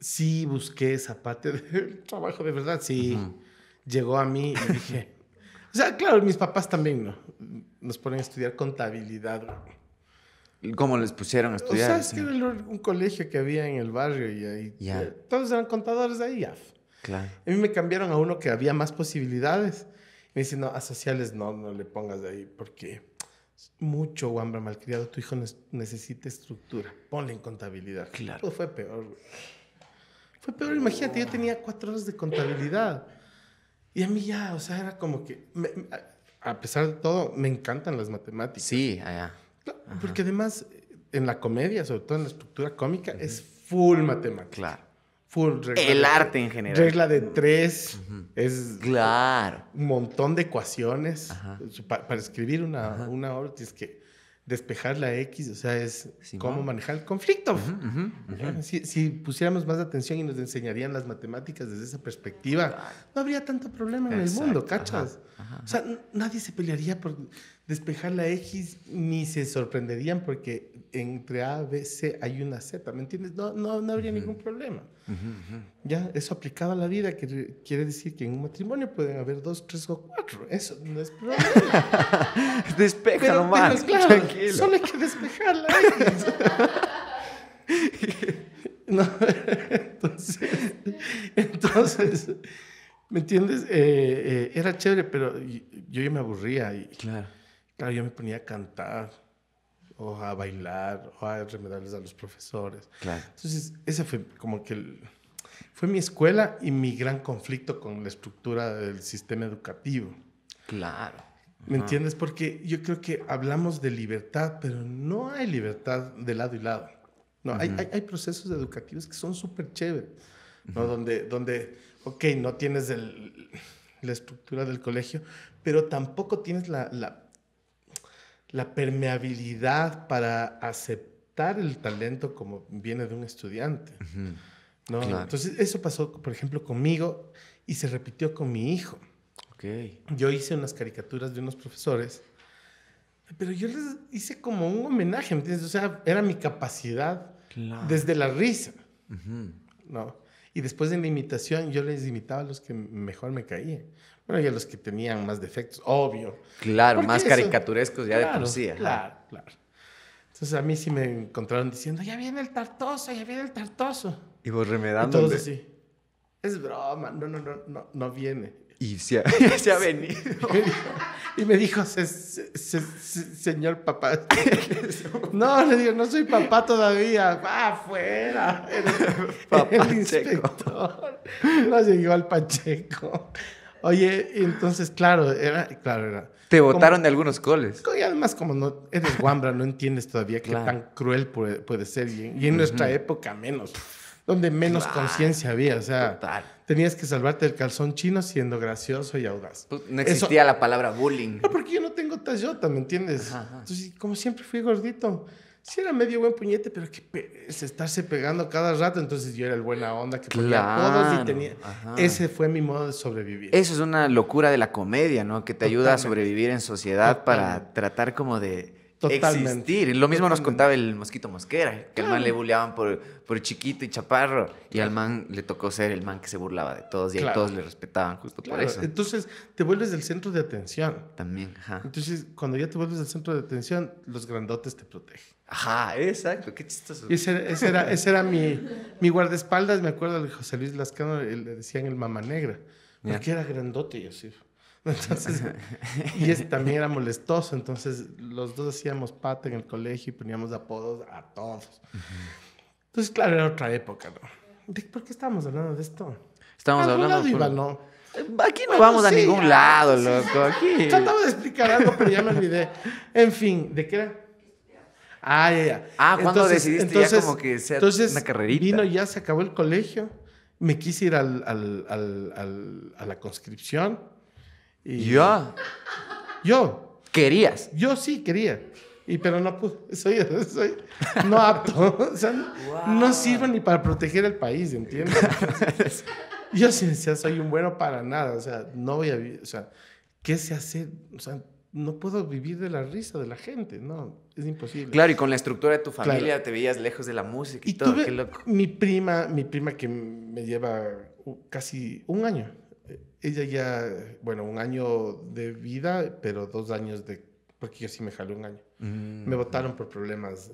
[SPEAKER 2] Sí, busqué esa parte del trabajo de verdad, sí. Llegó a mí y dije... o sea, claro, mis papás también, Nos ponen a estudiar contabilidad,
[SPEAKER 1] cómo les pusieron a pues, estudiar. O sea, es que
[SPEAKER 2] era un colegio que había en el barrio y ahí. Eh, todos eran contadores de ahí, ya. Claro. A mí me cambiaron a uno que había más posibilidades. Me dicen, no, a sociales no, no le pongas de ahí porque es mucho guambra malcriado. Tu hijo necesita estructura. Ponle en contabilidad. Claro. Todo pues, fue peor, Fue peor, imagínate, yo tenía cuatro horas de contabilidad. Y a mí ya, o sea, era como que, a pesar de todo, me encantan las matemáticas.
[SPEAKER 1] Sí, allá porque
[SPEAKER 2] además, en la comedia, sobre todo en la estructura cómica, es full matemática. Claro. Full regla El arte en general. Regla de tres. Es. Claro. Un montón de ecuaciones. Para, escribir una, una obra tienes que despejar la X, o sea, es cómo manejar el conflicto. Si, pusiéramos más atención y nos enseñarían las matemáticas desde esa perspectiva, no habría tanto problema en el mundo, ¿cachas? O sea, nadie se pelearía por despejar la X ni se sorprenderían porque entre A, B, C hay una Z, ¿me entiendes? No, no, habría ningún problema. Ya, eso aplicado a la vida que quiere decir que en un matrimonio pueden haber dos, tres o cuatro. Eso no es problema. Despeja tranquilo. Solo hay que despejar la X. entonces, entonces, ¿me entiendes? Eh, eh, era chévere, pero yo ya me aburría. Y, claro Claro, yo me ponía a cantar o a bailar o a remedarles a los profesores. Claro. Entonces, esa fue como que fue mi escuela y mi gran conflicto con la estructura del sistema educativo. Claro. ¿Me entiendes? Porque yo creo que hablamos de libertad, pero no hay libertad de lado y lado. No, hay, hay, procesos educativos que son súper chéveres, ¿no? Donde, donde, ok, no tienes la estructura del colegio, pero tampoco tienes la la permeabilidad para aceptar el talento como viene de un estudiante. ¿no? Entonces, eso pasó, por ejemplo, conmigo y se repitió con mi hijo. Okay. Yo hice unas caricaturas de unos profesores, pero yo les hice como un homenaje, ¿me entiendes? O sea, era mi capacidad desde la risa. ¿no? Y después de mi imitación, yo les imitaba a los que mejor me caían. Bueno, y a los que tenían más defectos, obvio.
[SPEAKER 1] Claro, más caricaturescos ya de por Claro,
[SPEAKER 2] claro. Entonces a mí sí me encontraron diciendo, ya viene el tartoso, ya viene el tartoso. Y vos remedando. Entonces sí. Es broma, no, no, no, no, no viene. Y se ha, venido. Y me dijo, señor papá. no, le digo, no soy papá todavía. Va ah, afuera. El, inspector. No llegó al Pacheco. Oye, entonces, claro, era, claro, era. Te votaron de algunos coles. Y además, como no eres guambra, no entiendes todavía qué tan cruel puede, ser. Y, en nuestra época menos, donde menos conciencia había. O sea, Total tenías que salvarte del calzón chino siendo gracioso y audaz. no existía la palabra bullying. No, porque yo no tengo tallota, ¿me entiendes? Entonces, como siempre fui gordito. Sí era medio buen puñete, pero que se estarse pegando cada rato. Entonces yo era el buena onda que todos y tenía... Ese fue mi modo de sobrevivir.
[SPEAKER 1] Eso es una locura de la comedia, ¿no? Que te ayuda a sobrevivir en sociedad para tratar como de Totalmente. existir. Lo mismo nos contaba el Mosquito Mosquera, que al man le bulleaban por, por chiquito y chaparro, y al man le tocó ser el man que se burlaba de todos, y a todos le respetaban justo por eso.
[SPEAKER 2] Entonces, te vuelves del centro de atención. También, ajá. Entonces, cuando ya te vuelves del centro de atención, los grandotes te protegen.
[SPEAKER 1] Ajá, exacto, qué chistoso. ese, era, ese era mi,
[SPEAKER 2] mi guardaespaldas, me acuerdo de José Luis Lascano, le decían el Mama Negra, porque era grandote, yo sí. Entonces, y ese también era molestoso. Entonces, los dos hacíamos pata en el colegio y poníamos apodos a todos. Entonces, claro, era otra época, ¿no? ¿Por qué estábamos hablando de esto? Estamos hablando de por... ¿no? Eh, aquí no vamos a ningún ah, lado,
[SPEAKER 1] loco. Aquí. Trataba
[SPEAKER 2] de explicar algo, pero ya me olvidé. En fin, ¿de qué era?
[SPEAKER 1] Ah, ya, Ah, cuando decidiste entonces, ya como que una carrerita. Vino
[SPEAKER 2] ya, se acabó el colegio. Me quise ir al, al, al, a la conscripción yo. ¿Querías? Yo sí quería. Y, pero no pude. Soy, no apto. O sea, no sirvo ni para proteger el país, ¿entiendes? yo sí soy un bueno para nada. O sea, no voy a O sea, ¿qué se hace? O sea, no puedo vivir de la risa de la gente, no, es imposible. Claro, y con
[SPEAKER 1] la estructura de tu familia te veías lejos de la música y, todo, qué loco.
[SPEAKER 2] Mi prima, mi prima que me lleva casi un año, ella ya, bueno, un año de vida, pero dos años de... Porque yo sí me jalé un año. Mm, me votaron por problemas.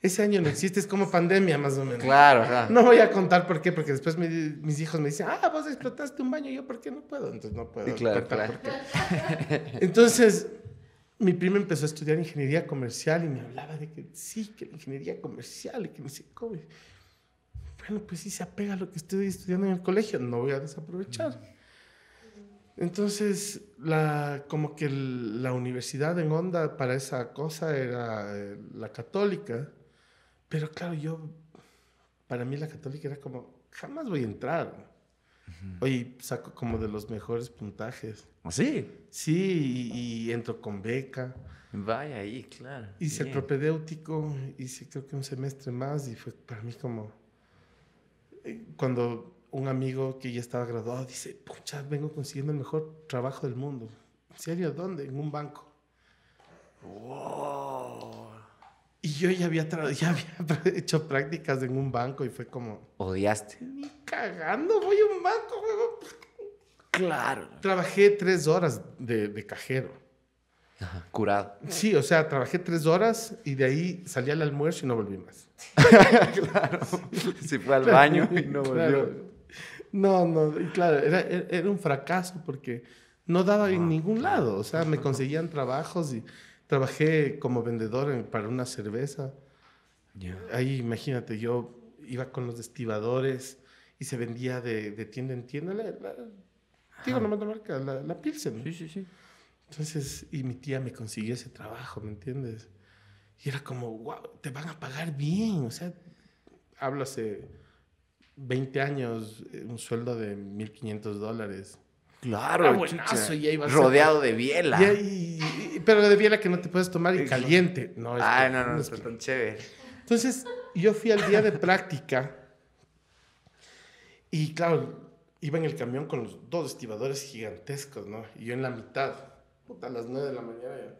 [SPEAKER 2] Ese año no existe, es como pandemia más o menos. Claro, No voy a contar por qué, porque después mis hijos me dicen, ah, vos explotaste un baño, yo por qué no puedo. Entonces no puedo por qué. Entonces, mi prima empezó a estudiar ingeniería comercial y me hablaba de que sí, que la ingeniería comercial y que me dice, cómo. Bueno, pues sí se apega a lo que estoy estudiando en el colegio, no voy a desaprovechar. Mm. Entonces, la, como que la universidad en onda para esa cosa era eh, la católica, pero claro, yo, para mí la católica era como, jamás voy a entrar. hoy Oye, saco como de los mejores puntajes. ¿Ah, sí? Sí, y, entro con beca. Vaya ahí, claro. Hice el propedéutico, hice creo que un semestre más y fue para mí como, eh, cuando un amigo que ya estaba graduado dice, pucha, vengo consiguiendo el mejor trabajo del mundo. ¿En serio? ¿Dónde? En un banco. Y yo ya había, hecho prácticas en un banco y fue como... ¿Odiaste? Ni cagando, voy a un banco. Claro. Trabajé tres horas de, cajero. curado. Sí, o sea, trabajé tres horas y de ahí salí al almuerzo y no volví más. claro.
[SPEAKER 1] Se fue al baño y no volvió.
[SPEAKER 2] No, no, claro, e-, era, un fracaso porque no daba en ah, ningún lado. O sea, me conseguían trabajos y trabajé como vendedor para una cerveza. Ahí, imagínate, yo iba con los estibadores y se vendía de, tienda en tienda. La, digo, marca, la, Pilsen. Sí, sí, sí. Entonces, y mi tía me consiguió ese trabajo, ¿me entiendes? Y era como, wow, te van a pagar bien. O sea, háblase. 20 años, eh, un sueldo de 1.500 dólares. Claro, ah, buenazo, rodeado de biela. pero de biela que no te puedes tomar y caliente. No, Ay, no, no, no, es tan chévere. Entonces, yo fui al día de práctica y claro, iba en el camión con los dos estibadores gigantescos, ¿no? Y yo en la mitad, puta, a las 9 de la mañana.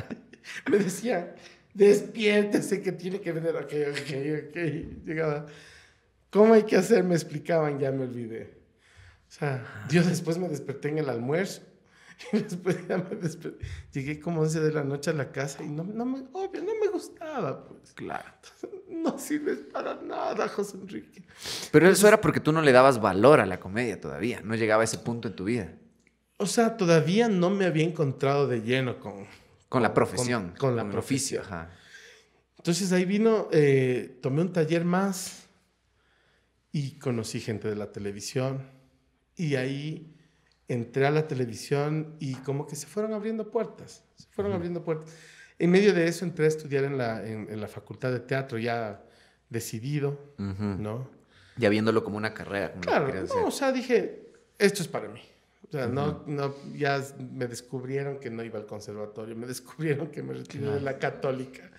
[SPEAKER 2] Me decía, despiértese que tiene que venir! Ok, ok, ok. Llegaba. ¿Cómo hay que hacer? Me explicaban, ya me olvidé. O sea, yo después me desperté en el almuerzo. Y después ya me desperté. Llegué como 11 de la noche a la casa y no, no me, no me gustaba, pues. Claro. no sirves para nada, José Enrique.
[SPEAKER 1] Pero eso era porque tú no le dabas valor a la comedia todavía. No llegaba a ese punto en tu vida. O sea, todavía no me había encontrado
[SPEAKER 2] de lleno con,
[SPEAKER 1] con la profesión. Con, la el oficio. Ajá. Entonces ahí vino,
[SPEAKER 2] eh, tomé un taller más y conocí gente de la televisión. Y ahí entré a la televisión y como que se fueron abriendo puertas. Se fueron abriendo puertas. En medio de eso entré a estudiar en la, en, la facultad de teatro ya
[SPEAKER 1] decidido, ¿no? Ya viéndolo como una carrera. claro, no,
[SPEAKER 2] o sea, dije, esto es para mí. O sea, no, no, ya me descubrieron que no iba al conservatorio, me descubrieron que me retiré de la católica.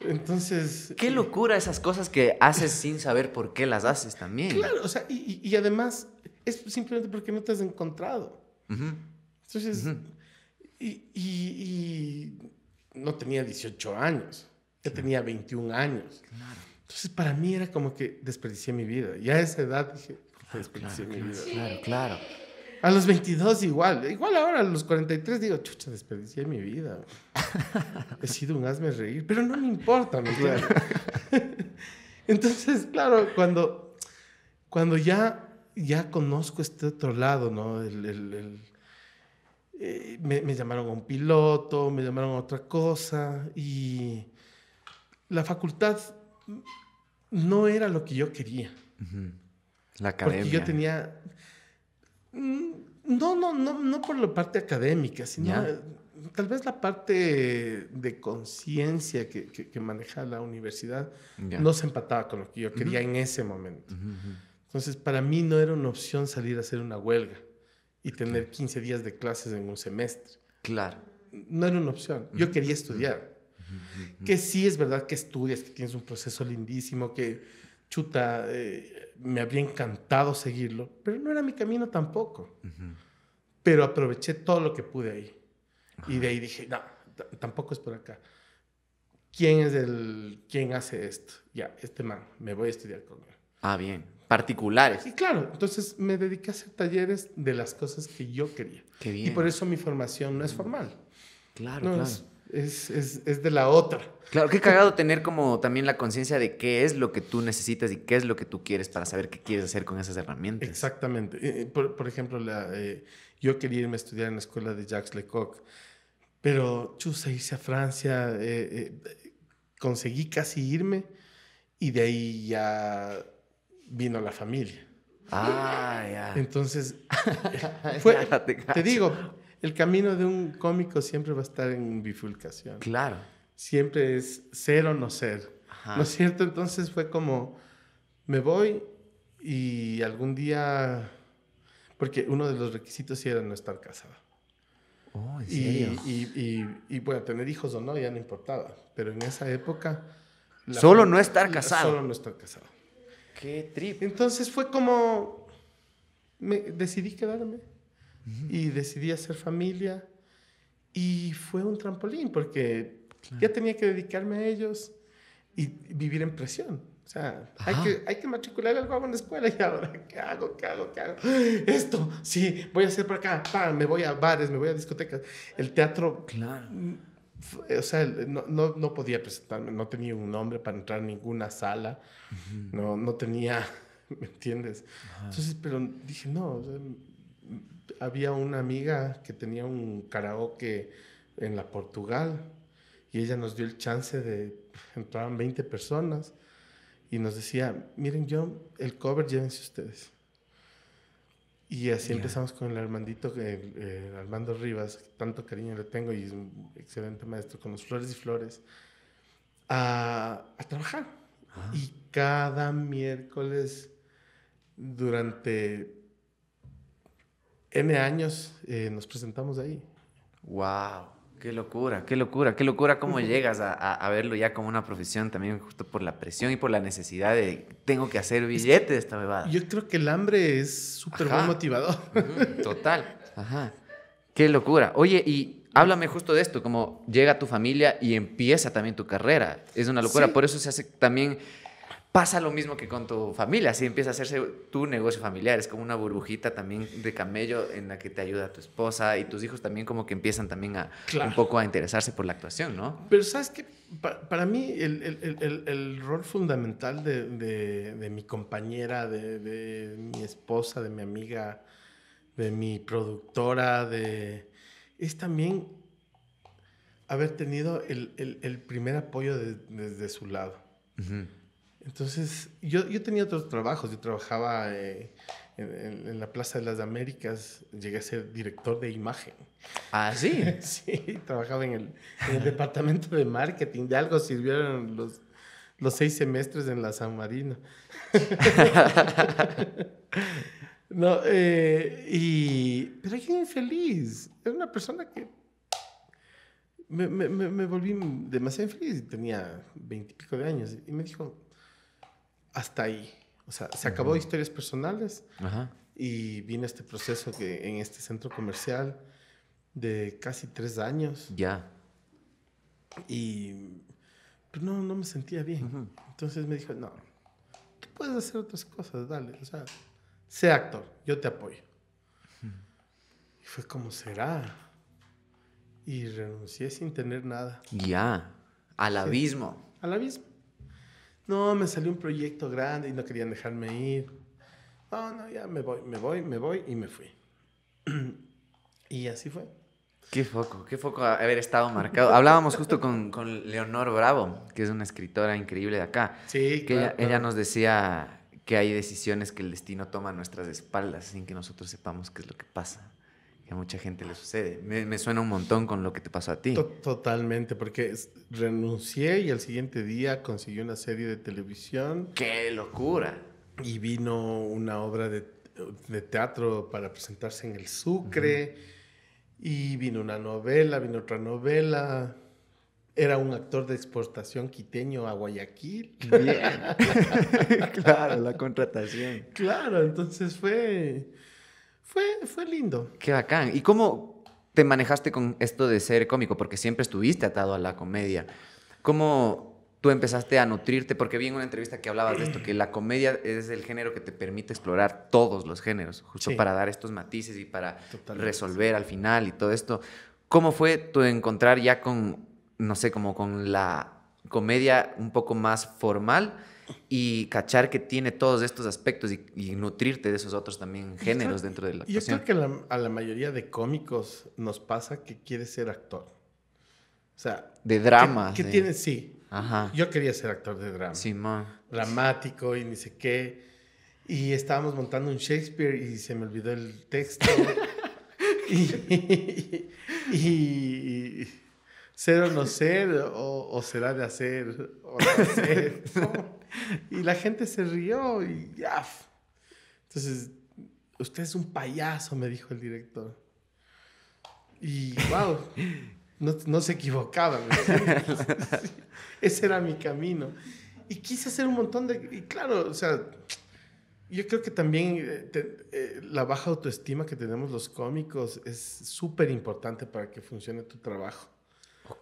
[SPEAKER 2] Entonces...
[SPEAKER 1] Qué eh, locura esas cosas que haces sin saber por qué las haces también. Claro,
[SPEAKER 2] o sea, y, además es simplemente porque no te has encontrado. Entonces, y, y, y, no tenía 18 años, ya tenía 21 años. Claro. Entonces, para mí era como que desperdicié mi vida. Y a esa edad dije, pues, desperdicié mi vida. Claro, claro. A los 22 igual. Igual ahora a los 43 digo, chucha, desperdicié mi vida. He sido un hazme reír, pero no me importa, Entonces, claro, cuando, cuando ya, ya conozco este otro lado, ¿no? Eh, me, llamaron a un piloto, me llamaron a otra cosa y la facultad no era lo que yo quería.
[SPEAKER 1] La academia. Porque yo
[SPEAKER 2] tenía Mm, no, no, no, no por la parte académica, sino eh, tal vez la parte de conciencia que, que, manejaba la universidad no se empataba con lo que yo quería en ese momento. Entonces, para mí no era una opción salir a hacer una huelga y tener 15 días de clases en un semestre. Claro. No era una opción. Yo quería estudiar. Que sí es verdad que estudias, que tienes un proceso lindísimo, que chuta, eh, me habría encantado seguirlo, pero no era mi camino tampoco. Pero aproveché todo lo que pude ahí. Y de ahí dije, no, tampoco es por acá. ¿Quién es el, quién hace esto? Ya, este man, me voy a estudiar con él.
[SPEAKER 1] Ah, bien. Particulares. Y claro,
[SPEAKER 2] entonces me dediqué a hacer talleres de las cosas que yo quería. Y por eso mi formación no es formal. Claro, no, claro es, de la otra.
[SPEAKER 1] Claro, qué cagado tener como también la conciencia de qué es lo que tú necesitas y qué es lo que tú quieres para saber qué quieres hacer con esas herramientas. Exactamente.
[SPEAKER 2] Eh, eh, por, ejemplo, eh, yo quería irme a estudiar en la escuela de Jacques Lecoq, pero chusa, irse a Francia, conseguí casi irme y de ahí ya vino la familia. Ah, ya. Entonces, te digo, el camino de un cómico siempre va a estar en bifurcación. Claro. Siempre es ser o no ser. Ajá. ¿No es cierto? Entonces fue como, me voy y algún día, porque uno de los requisitos era no estar casado. Oh, ¿en serio? Y, bueno, tener hijos o no ya no importaba, pero en esa época...
[SPEAKER 1] Solo no estar casado. Solo
[SPEAKER 2] no estar casado. Qué trip. Entonces fue como, decidí quedarme y decidí hacer familia y fue un trampolín porque ya tenía que dedicarme a ellos y vivir en presión. O sea, hay que, hay que matricular algo a una escuela y ahora, ¿qué hago? ¿Qué hago? ¿Qué hago? Esto, sí, voy a hacer por acá, me voy a bares, me voy a discotecas. El teatro, claro. Mm, eh, o sea, no, no, no podía presentarme, no tenía un nombre para entrar en ninguna sala, no, no tenía, ¿me entiendes? Entonces, pero dije, no, había una amiga que tenía un karaoke en la Portugal y ella nos dio el chance de, entraban 20 personas y nos decía, miren yo, el cover llévense ustedes. Y así empezamos con el Armandito, el, Armando Rivas, que tanto cariño le tengo y es un excelente maestro con los Flores y Flores, a, a trabajar. Ah. Y cada miércoles durante M años eh, nos presentamos ahí.
[SPEAKER 1] ¡Wow! ¡Qué locura! ¡Qué locura! ¡Qué locura! ¿Cómo llegas a, a, verlo ya como una profesión también, justo por la presión y por la necesidad de tengo que hacer billetes de esta bebada? Yo
[SPEAKER 2] creo que el hambre es súper
[SPEAKER 1] buen motivador. Total. Ajá. ¡Qué locura! Oye, y háblame justo de esto, como llega tu familia y empieza también tu carrera. Es una locura, por eso se hace también pasa lo mismo que con tu familia, si empieza a hacerse tu negocio familiar, es como una burbujita también de camello en la que te ayuda tu esposa y tus hijos también como que empiezan también a un poco a interesarse por la actuación, ¿no?
[SPEAKER 2] Pero sabes que para, mí el, rol fundamental de, mi compañera, de, mi esposa, de mi amiga, de mi productora, de, es también haber tenido el, primer apoyo desde su lado. Entonces, yo, yo tenía otros trabajos, yo trabajaba eh, en, la Plaza de las Américas, llegué a ser director de imagen. Ah, sí. sí, trabajaba en el, departamento de marketing, de algo sirvieron los, los seis semestres en la San Marino. no, eh, y, pero era infeliz, era una persona que me, me, me, volví demasiado infeliz, tenía veintipico de años, y me dijo, hasta ahí. O sea, se acabó historias personales Ajá. y viene este proceso que en este centro comercial de casi tres años. Ya. Y pero pues, no, no me sentía bien. Entonces me dijo, no, tú puedes hacer otras cosas, dale. O sea, sé actor, yo te apoyo.
[SPEAKER 1] Y
[SPEAKER 2] fue como será. Y renuncié sin tener nada.
[SPEAKER 1] Ya, al abismo.
[SPEAKER 2] Al abismo. No, me salió un proyecto grande y no querían dejarme ir. No, no, ya me voy, me voy, me voy y me fui. y así fue. Qué foco, qué foco
[SPEAKER 1] haber estado marcado. Hablábamos justo con, Leonor Bravo, que es una escritora increíble de acá. Sí, que ella, ella, nos decía que hay decisiones que el destino toma a nuestras espaldas sin que nosotros sepamos qué es lo que pasa mucha gente le sucede. Me, suena un montón con lo que te pasó a ti. Totalmente, porque renuncié y al siguiente día consiguió una serie de
[SPEAKER 2] televisión. ¡Qué locura! Y vino una obra de, teatro para presentarse en el Sucre. Y vino una novela, vino otra novela. Era un actor de exportación quiteño a Guayaquil. Bien.
[SPEAKER 1] claro, la contratación.
[SPEAKER 2] Claro, entonces fue fue, lindo.
[SPEAKER 1] Qué bacán. ¿Y cómo te manejaste con esto de ser cómico? Porque siempre estuviste atado a la comedia. ¿Cómo tú empezaste a nutrirte? Porque vi en una entrevista que hablabas de esto, que la comedia es el género que te permite explorar todos los géneros, justo para dar estos matices y para resolver al final y todo esto. ¿Cómo fue tu encontrar ya con, no sé, como con la comedia un poco más formal? y cachar que tiene todos estos aspectos y, nutrirte de esos otros también géneros dentro de la actuación. Yo
[SPEAKER 2] creo que a la, mayoría de cómicos nos pasa que quiere ser actor. O sea...
[SPEAKER 1] De drama. Que, sí. tiene, sí. Ajá. Yo
[SPEAKER 2] quería ser actor de drama. Sí, ma. Dramático y ni sé qué. Y estábamos montando un Shakespeare y se me olvidó el texto. y, ser o no ser, o, será de hacer o no hacer. y la gente se rió y ya. Entonces, usted es un payaso, me dijo el director. Y wow, no, se equivocaba. ese era mi camino. Y quise hacer un montón de... Y claro, o sea, yo creo que también eh, eh, la baja autoestima que tenemos los cómicos es súper importante para que funcione tu trabajo.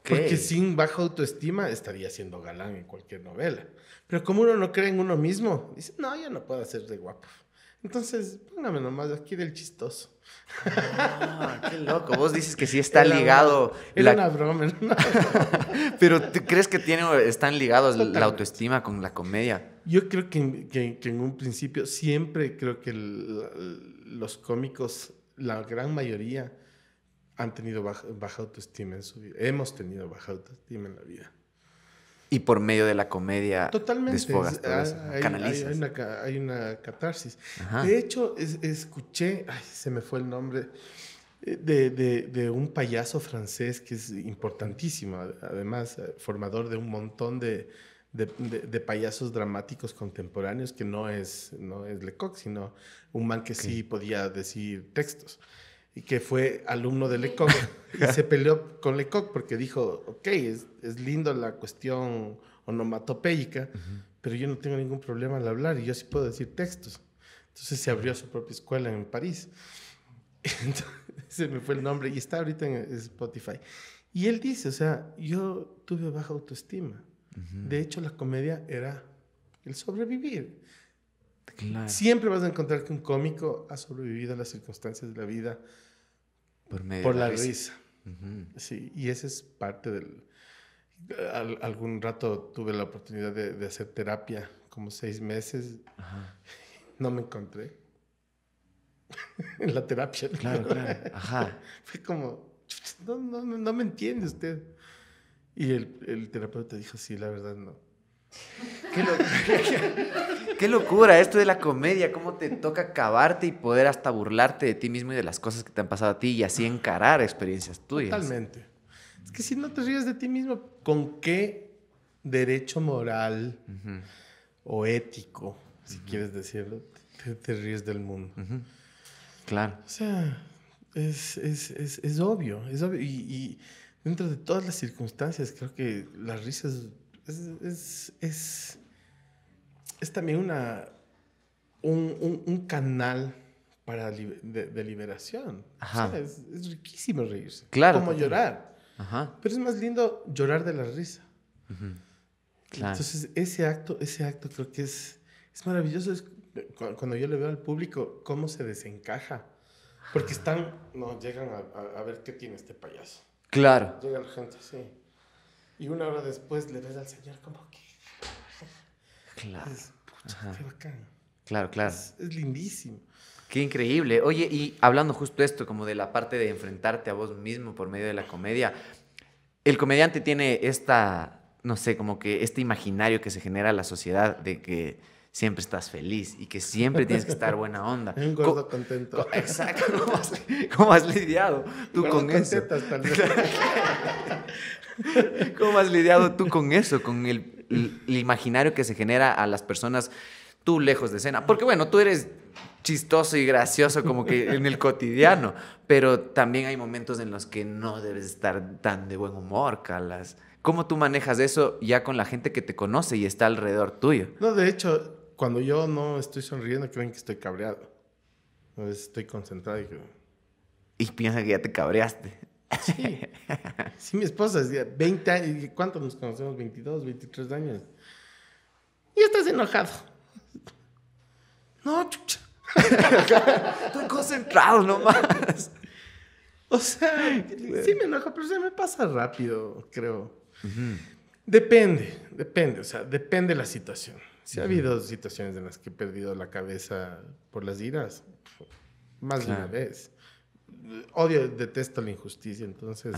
[SPEAKER 2] Porque sin baja autoestima estaría siendo galán en cualquier novela. Pero como uno no cree en uno mismo, dice, no, yo no puedo hacer de guapo. Entonces, póngame nomás aquí del chistoso. Ah, qué
[SPEAKER 1] loco. Vos dices que sí está ligado. era una broma. Pero crees que tiene, están ligados la autoestima con la comedia?
[SPEAKER 2] Yo creo que, en un principio siempre creo que los cómicos, la gran mayoría, han tenido baja, autoestima en su
[SPEAKER 1] vida. Hemos tenido baja autoestima en la vida. Y por medio de la comedia. Totalmente. hay,
[SPEAKER 2] una, hay, una, catarsis. De hecho, escuché, ay, se me fue el nombre, eh, de, de, de, un payaso francés que es importantísimo, además, eh, formador de un montón de, de payasos dramáticos contemporáneos que no es, no es Lecoq, sino un man que sí podía decir textos que fue alumno de Lecoq y se peleó con Lecoq porque dijo, ok, es, lindo la cuestión onomatopéica pero yo no tengo ningún problema al hablar y yo sí puedo decir textos. Entonces se abrió su propia escuela en París. se me fue el nombre y está ahorita en Spotify. Y él dice, o sea, yo tuve baja autoestima. De hecho, la comedia era el sobrevivir. Siempre vas a encontrar que un cómico ha sobrevivido a las circunstancias de la vida, por, la, risa. Sí, y ese es parte del... algún rato tuve la oportunidad de, hacer terapia, como seis meses. No me encontré. en la terapia. Claro, Ajá. Fue como, no, no, no me entiende
[SPEAKER 1] usted. Y el, el terapeuta dijo, sí, la verdad no. Qué, locura esto de la comedia, cómo te toca acabarte y poder hasta burlarte de ti mismo y de las cosas que te han pasado a ti y así encarar experiencias tuyas. Totalmente.
[SPEAKER 2] Es que si no te ríes de ti mismo,
[SPEAKER 1] ¿con qué derecho moral
[SPEAKER 2] o ético, si quieres decirlo, te, ríes del mundo? Claro. O sea, es, obvio, es obvio. Y, dentro de todas las circunstancias, creo que las risas es, es también una, un, canal para de, liberación. es, riquísimo reírse. Claro. Como llorar. Pero es más lindo llorar de la risa. Entonces, ese acto, ese acto creo que es, es maravilloso. cuando yo le veo al público cómo se desencaja. Porque ah. están, no, llegan a, ver qué tiene este payaso. Claro. Llega la gente sí Y una hora después le ves al señor como que
[SPEAKER 1] Claro. Claro, claro. Es,
[SPEAKER 2] lindísimo.
[SPEAKER 1] Qué increíble. Oye, y hablando justo esto, como de la parte de enfrentarte a vos mismo por medio de la comedia, el comediante tiene esta, no sé, como que este imaginario que se genera en la sociedad de que siempre estás feliz y que siempre tienes que estar buena onda. Un gordo
[SPEAKER 2] contento. exacto. ¿Cómo has,
[SPEAKER 1] lidiado tú con eso? ¿Cómo has lidiado tú con eso, con el el imaginario que se genera a las personas tú lejos de escena. Porque bueno, tú eres chistoso y gracioso como que en el cotidiano, pero también hay momentos en los que no debes estar tan de buen humor, Calas. ¿Cómo tú manejas eso ya con la gente que te conoce y está alrededor tuyo?
[SPEAKER 2] No, de hecho, cuando yo no estoy sonriendo, creen que estoy cabreado. Estoy concentrado y que...
[SPEAKER 1] Y piensan que ya te cabreaste. Sí.
[SPEAKER 2] mi esposa, 20 años, ¿cuánto nos conocemos? 22, 23 años. Y estás enojado. No, chucha. Estoy concentrado
[SPEAKER 1] nomás.
[SPEAKER 2] O sea, sí me enojo, pero se me pasa rápido, creo. Depende, depende, o sea, depende la situación. Si sí, ha habido situaciones en las que he perdido la cabeza por las iras, más de una vez odio, detesto la injusticia, entonces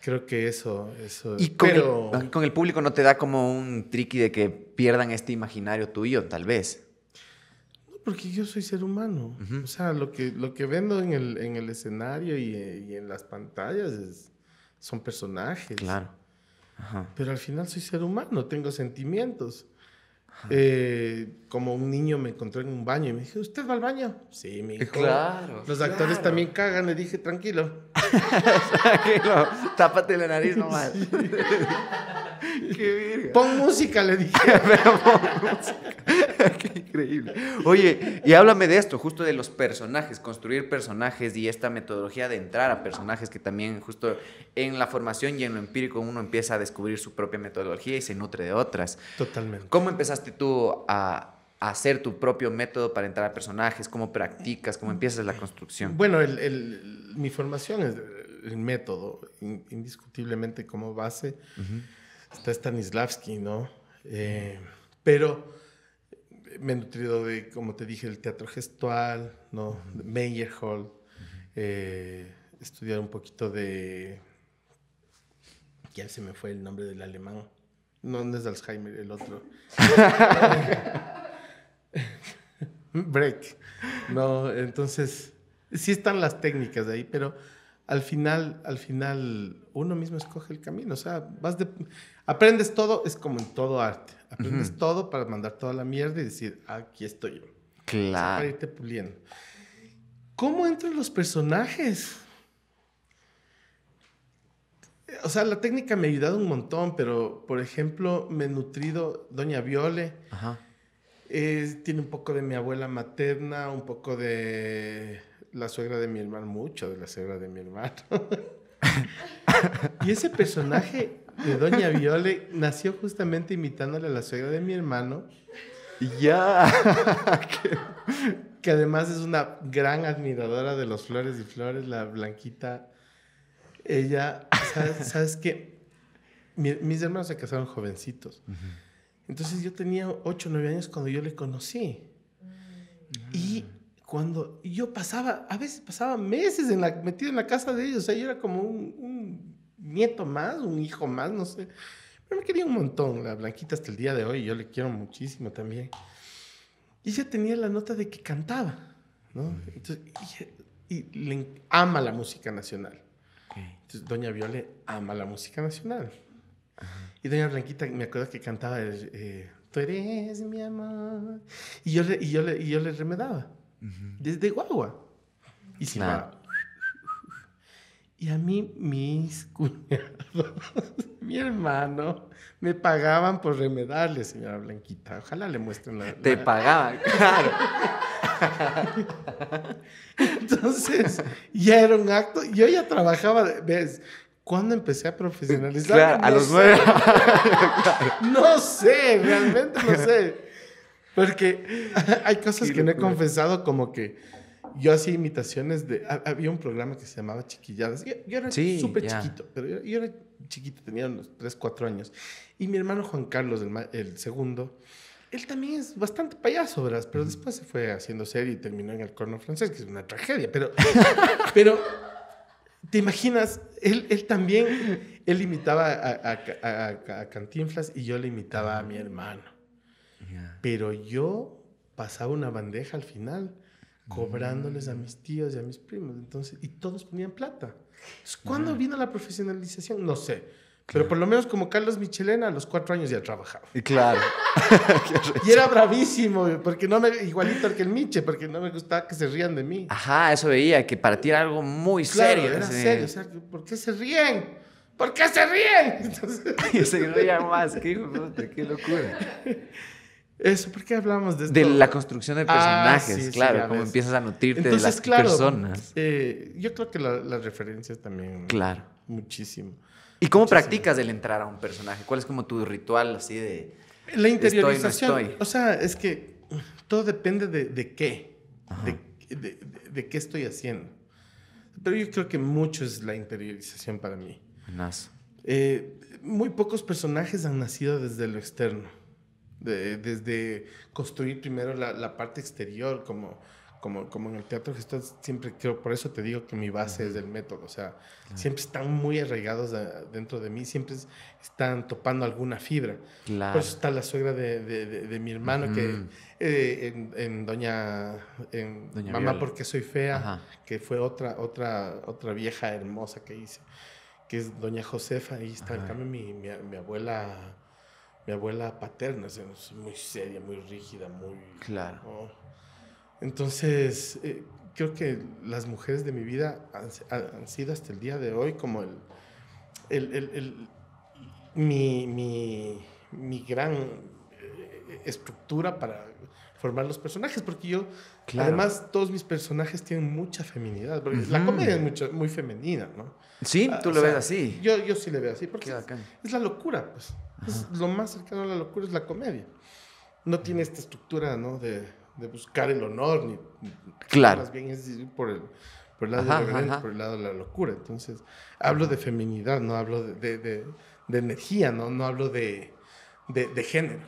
[SPEAKER 1] creo que eso, eso. Y con, el, público no te da como un triqui de que pierdan este imaginario tuyo, tal vez.
[SPEAKER 2] porque yo soy ser humano. O sea, lo que, lo que vendo en el, escenario y, en las pantallas son personajes. Claro. Pero al final soy ser humano, tengo sentimientos. Eh, como un niño me encontró en un baño y me dije, ¿usted va al baño? Sí, mi hijo. Claro. Los actores también cagan, le dije, tranquilo. tranquilo, tápate la nariz nomás.
[SPEAKER 1] Qué Pon música, le dije. pon música. Qué increíble. Oye, y háblame de esto, justo de los personajes, construir personajes y esta metodología de entrar a personajes que también justo en la formación y en lo empírico uno empieza a descubrir su propia metodología y se nutre de otras. Totalmente. ¿Cómo empezaste tú a, hacer tu propio método para entrar a personajes? ¿Cómo practicas? ¿Cómo empiezas la construcción? Bueno,
[SPEAKER 2] mi formación es el método, indiscutiblemente como base. Está Stanislavski, ¿no? Eh, pero me he nutrido de, como te dije, el teatro gestual, ¿no? Meyerhold, eh, estudiar un poquito de... Ya se me fue el nombre del alemán. No, no es Alzheimer, el otro. Break. No, entonces, sí están las técnicas de ahí, pero al final, al final, uno mismo escoge el camino. O sea, vas de, aprendes todo, es como en todo arte Aprendes todo para mandar toda la mierda y decir, aquí estoy yo.
[SPEAKER 1] Claro. para
[SPEAKER 2] irte puliendo. ¿Cómo entran los personajes? O sea, la técnica me ha ayudado un montón, pero por ejemplo, me he nutrido Doña Viole. Ajá. Eh, tiene un poco de mi abuela materna, un poco de la suegra de mi hermano, mucho de la suegra de mi hermano. y ese personaje de Doña Viole nació justamente imitándole a la suegra de mi hermano. Ya. que, además es una gran admiradora de los flores y flores, la blanquita. Ella, ¿sabes, que qué? mis hermanos se casaron jovencitos. Entonces yo tenía 8 o 9 años cuando yo le conocí. Mm. Y cuando yo pasaba, a veces pasaba meses en la, metido en la casa de ellos, o sea, yo era como un nieto más, un hijo más, no sé. Pero me quería un montón, la Blanquita hasta el día de hoy, yo le quiero muchísimo también. Y ella tenía la nota de que cantaba, ¿no? Entonces, y, le ama la música nacional. Entonces, Doña Viole ama la música nacional. Y Doña Blanquita, me acuerdo que cantaba, eh, tú eres mi amor. Y yo le, y yo le, yo le remedaba, desde guagua. Y no, y a mí mis cuñados, mi hermano, me pagaban por remedarle, señora Blanquita. Ojalá le muestren la... Te pagaba pagaban,
[SPEAKER 1] claro.
[SPEAKER 2] Entonces, ya era un acto. Yo ya trabajaba, ¿ves? ¿Cuándo empecé a profesionalizar? a los nueve. no sé, realmente no sé. Porque hay cosas que no he confesado como que yo hacía imitaciones de. Había un programa que se llamaba Chiquilladas. Yo,
[SPEAKER 3] era súper chiquito,
[SPEAKER 2] pero yo, era chiquito, tenía unos 3, 4 años. Y mi hermano Juan Carlos, el, segundo, él también es bastante payaso, ¿verdad? Pero después se fue haciendo serie y terminó en el corno francés, que es una tragedia. Pero, pero ¿te imaginas? Él, también, él imitaba a, Cantinflas y yo le imitaba a mi hermano. Pero yo pasaba una bandeja al final cobrándoles a mm. mis tíos y a mis primos. Entonces, y todos ponían plata. Entonces, ¿cuándo vino la profesionalización? No sé. Pero por lo menos como Carlos Michelena a los cuatro años ya trabajaba.
[SPEAKER 1] Y claro. y era
[SPEAKER 2] bravísimo, porque no me, igualito que el Miche, porque no me gustaba que se rían de mí.
[SPEAKER 1] Ajá, eso veía, que para ti era algo muy claro, serio. Era serio,
[SPEAKER 2] ¿por qué se ríen?
[SPEAKER 1] ¿Por qué se ríen? Entonces... y se rían más, qué locura.
[SPEAKER 2] Eso, ¿por qué hablamos de esto? De la construcción de ah, personajes, claro, como empiezas a nutrirte de las personas.
[SPEAKER 1] Eh, yo creo que
[SPEAKER 2] las referencias también. Claro.
[SPEAKER 1] Muchísimo. ¿Y cómo practicas el entrar a un personaje? ¿Cuál es como tu ritual así de. La interiorización.
[SPEAKER 2] O sea, es que todo depende de, qué. De, de, qué estoy haciendo. Pero yo creo que mucho es la interiorización para mí. Eh, muy pocos personajes han nacido desde lo externo de, desde construir primero la, la parte exterior, como, como, como, en el teatro gestor, siempre creo, por eso te digo que mi base es el método, o sea, siempre están muy arraigados dentro de mí, siempre están topando alguna fibra. Por eso está la suegra de, de, de, mi hermano, que eh, en, Doña, en Mamá porque soy fea, que fue otra, otra, otra vieja hermosa que hice, que es Doña Josefa, y está en cambio mi, mi abuela mi abuela paterna, es muy seria, muy rígida, muy... Claro. Entonces, eh, creo que las mujeres de mi vida han, sido hasta el día de hoy como el... el, el, mi, mi, mi, gran eh, estructura para formar los personajes, porque yo, además, todos mis personajes tienen mucha feminidad, porque la comedia es mucho, muy femenina, ¿no? Sí, ah, tú lo ves así. Yo, yo sí le veo así, porque es, es la locura, pues. Pues, lo más cercano a la locura es la comedia. No tiene esta estructura, ¿no? De, de buscar el honor, ni. Claro. Más bien es por el, por el lado de la por el lado de la locura. Entonces, hablo de feminidad, no hablo de, de, de, energía, no, no hablo de, género.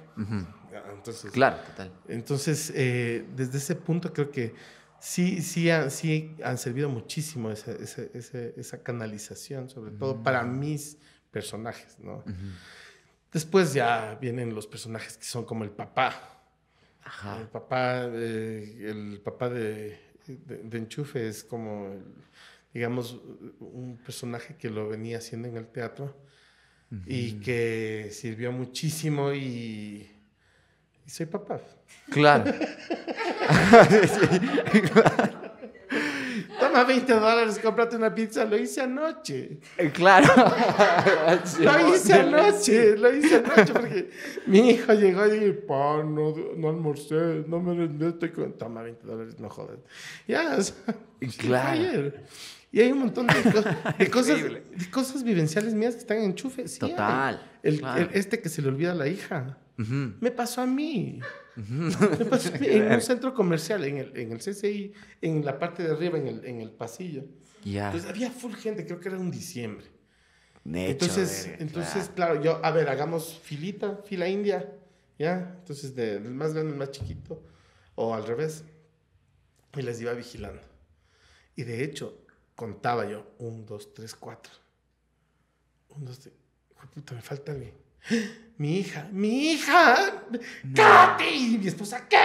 [SPEAKER 2] Entonces, claro, total. Entonces, eh, desde ese punto creo que sí, sí, sí han servido muchísimo esa, esa, esa, canalización, sobre todo para mm. mis personajes, ¿no? Después ya vienen los personajes que son como el papá. Ajá. El papá, el papá de, Enchufe es como, digamos, un personaje que lo venía haciendo en el teatro y que sirvió muchísimo y, soy papá. claro. Toma 20 dólares, cómprate una pizza. Lo hice anoche. Eh, claro. lo hice anoche, lo hice anoche porque mi hijo llegó y dije, pa, no, no almorcé, no me rendiste Toma 20 dólares, no jodas. Ya, claro. Y hay un montón de, cosas, de cosas vivenciales mías que están en enchufes. Sí, Total. este que se le olvida a la hija. Me pasó a mí. en un centro comercial, en el, en el CCI, en la parte de arriba, en el, en el pasillo. Ya. Pues, había full gente, creo que era un diciembre. entonces, entonces claro. yo, a ver, hagamos filita, fila india, ¿ya? Entonces, de, del más grande al más chiquito, o al revés. Y les iba vigilando. Y de hecho, contaba yo, un, dos, tres, cuatro. Un, dos, tres. Puta, me falta alguien mi hija, mi hija, Katy, mi esposa, ¿qué?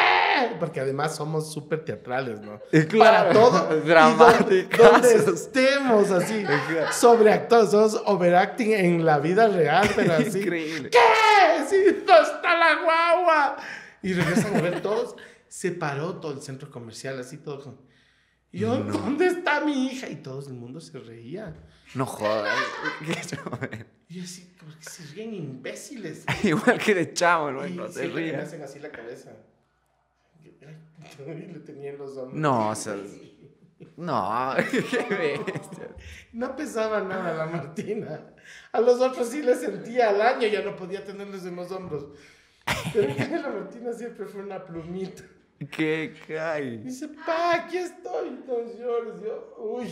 [SPEAKER 2] Porque además somos súper teatrales, ¿no? Eh, Para todo. Dramático. Donde, estemos así, eh, sobreactores, somos overacting en la vida real, pero así. ¿Qué? Sí, está la guagua. Y regresan a ver todos, se paró todo el centro comercial, así todo Y yo, ¿dónde está mi hija? Y todo el mundo se reía.
[SPEAKER 1] No jodas.
[SPEAKER 2] y así, ¿por qué se ríen imbéciles?
[SPEAKER 1] Igual que de chavo, no se ríen. Me hacen
[SPEAKER 2] así la cabeza. Y le tenían los hombros. No, o
[SPEAKER 1] sea. No, ¿qué
[SPEAKER 2] No pesaba nada la Martina. A los otros sí le sentía al año, ya no podía tenerles en los hombros. Pero la Martina siempre fue una plumita.
[SPEAKER 1] ¿Qué cae? Dice,
[SPEAKER 2] pa, aquí estoy. Entonces yo, yo, uy,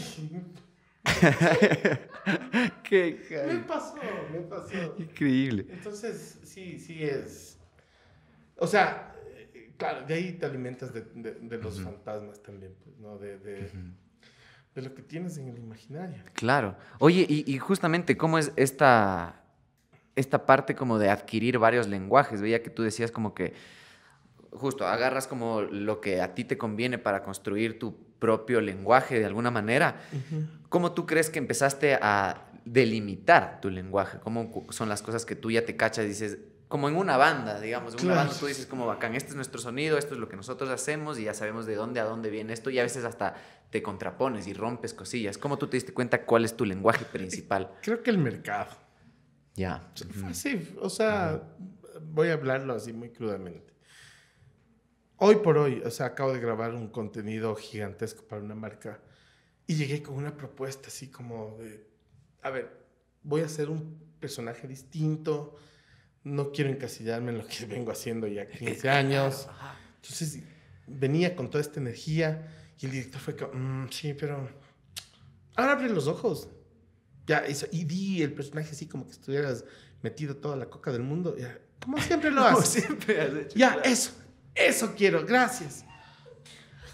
[SPEAKER 2] Qué Me pasó, me pasó. Increíble. Entonces, sí, sí es. O sea, claro, de ahí te alimentas de, los fantasmas también, pues, ¿no? De, de, lo que tienes en el imaginario.
[SPEAKER 1] Claro. Oye, y, y, justamente, ¿cómo es esta, esta parte como de adquirir varios lenguajes? Veía que tú decías como que, justo, agarras como lo que a ti te conviene para construir tu propio lenguaje de alguna manera. ¿Cómo tú crees que empezaste a delimitar tu lenguaje? ¿Cómo son las cosas que tú ya te cachas y dices, como en una banda, digamos, una banda tú dices como bacán, este es nuestro sonido, esto es lo que nosotros hacemos y ya sabemos de dónde a dónde viene esto y a veces hasta te contrapones y rompes cosillas. ¿Cómo tú te diste cuenta cuál es tu lenguaje principal? Creo que el mercado. Ya.
[SPEAKER 2] Sí, o sea, voy a hablarlo así muy crudamente hoy por hoy, o sea, acabo de grabar un contenido gigantesco para una marca y llegué con una propuesta así como de, a ver, voy a hacer un personaje distinto, no quiero encasillarme en lo que vengo haciendo ya 15 años. Entonces venía con toda esta energía y el director fue como, mm, sí, pero ahora abre los ojos. Ya, y di el personaje así como que estuvieras metido toda la coca del mundo. como siempre lo haces. siempre hecho. Ya, eso eso quiero, gracias.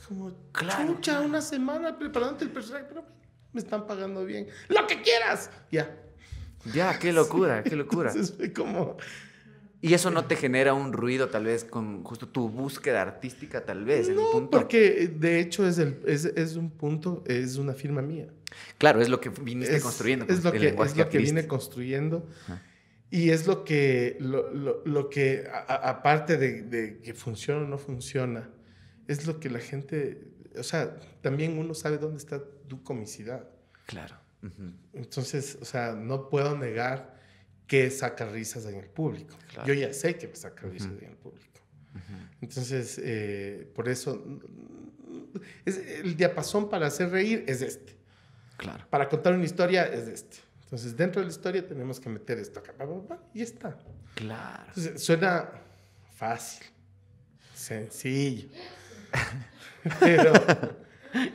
[SPEAKER 2] Como, claro, chucha, una semana preparándote el personaje, pero me están pagando bien. ¡Lo que quieras!
[SPEAKER 1] Ya. Ya, qué locura, qué locura. Entonces como... Y eso no te genera un ruido, tal vez, con justo tu búsqueda artística, tal vez. No,
[SPEAKER 2] porque eh, de hecho es, el, es, un punto, es una firma mía.
[SPEAKER 1] Claro, es lo que viniste construyendo. Es lo, que, es vine
[SPEAKER 2] construyendo. Y es lo que, lo, que aparte de, que funciona o no funciona, es lo que la gente, o sea, también uno sabe dónde está tu comicidad. Claro. Entonces, o sea, no puedo negar que saca risas en el público. Yo ya sé que me saca risas en el público. Entonces, eh, por eso, mm, mm, el diapasón para hacer reír es este. Claro. Para contar una historia es este. Entonces, dentro de la historia tenemos que meter esto acá, y está. Claro. suena fácil,
[SPEAKER 1] sencillo.
[SPEAKER 2] Pero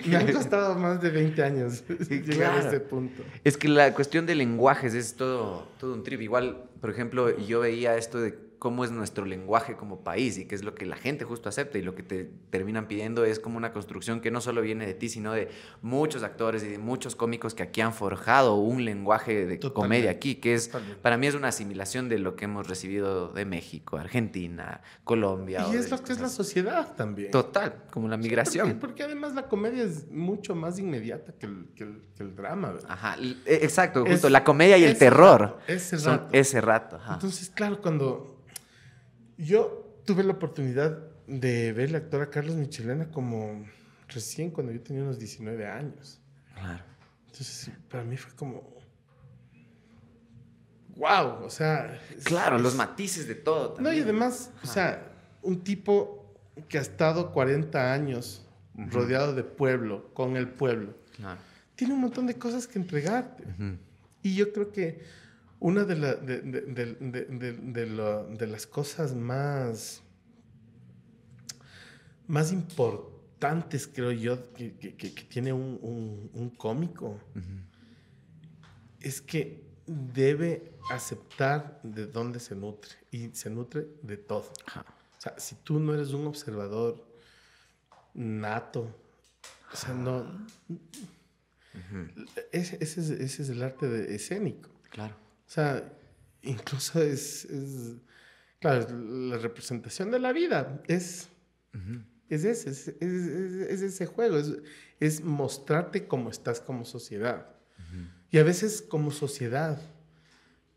[SPEAKER 2] me ha costado más de 20 años llegar a este punto.
[SPEAKER 1] Es que la cuestión de lenguajes es todo, todo un trip. Igual, por ejemplo, yo veía esto de cómo es nuestro lenguaje como país y qué es lo que la gente justo acepta y lo que te terminan pidiendo es como una construcción que no solo viene de ti, sino de muchos actores y de muchos cómicos que aquí han forjado un lenguaje de comedia aquí, que es para mí es una asimilación de lo que hemos recibido de México, Argentina, Colombia. Y es lo
[SPEAKER 2] que es la sociedad
[SPEAKER 1] también. Total, como la migración. Sí,
[SPEAKER 2] porque, además la comedia es mucho más inmediata que el, drama, Ajá, e, exacto, justo la comedia y el terror. ese rato. ese rato. Entonces, claro, cuando yo tuve la oportunidad de ver la actora Carlos Michelena como recién cuando yo tenía unos 19 años. Claro. Entonces, para mí fue como,
[SPEAKER 1] wow, o sea. Claro, los matices de todo. No,
[SPEAKER 2] y además, o sea, un tipo que ha estado 40 años rodeado de pueblo, con el pueblo, tiene un montón de cosas que entregarte. Y yo creo que una de, las cosas más, más importantes, creo yo, que, tiene un, cómico es que debe aceptar de dónde se nutre y se nutre de todo. O sea, si tú no eres un observador nato, o sea, no... E, ese, es, ese es el arte escénico. Claro. O sea, incluso es, es claro, la representación de la vida es, es, ese, es, es, ese juego, es, mostrarte cómo estás como sociedad. Y a veces como sociedad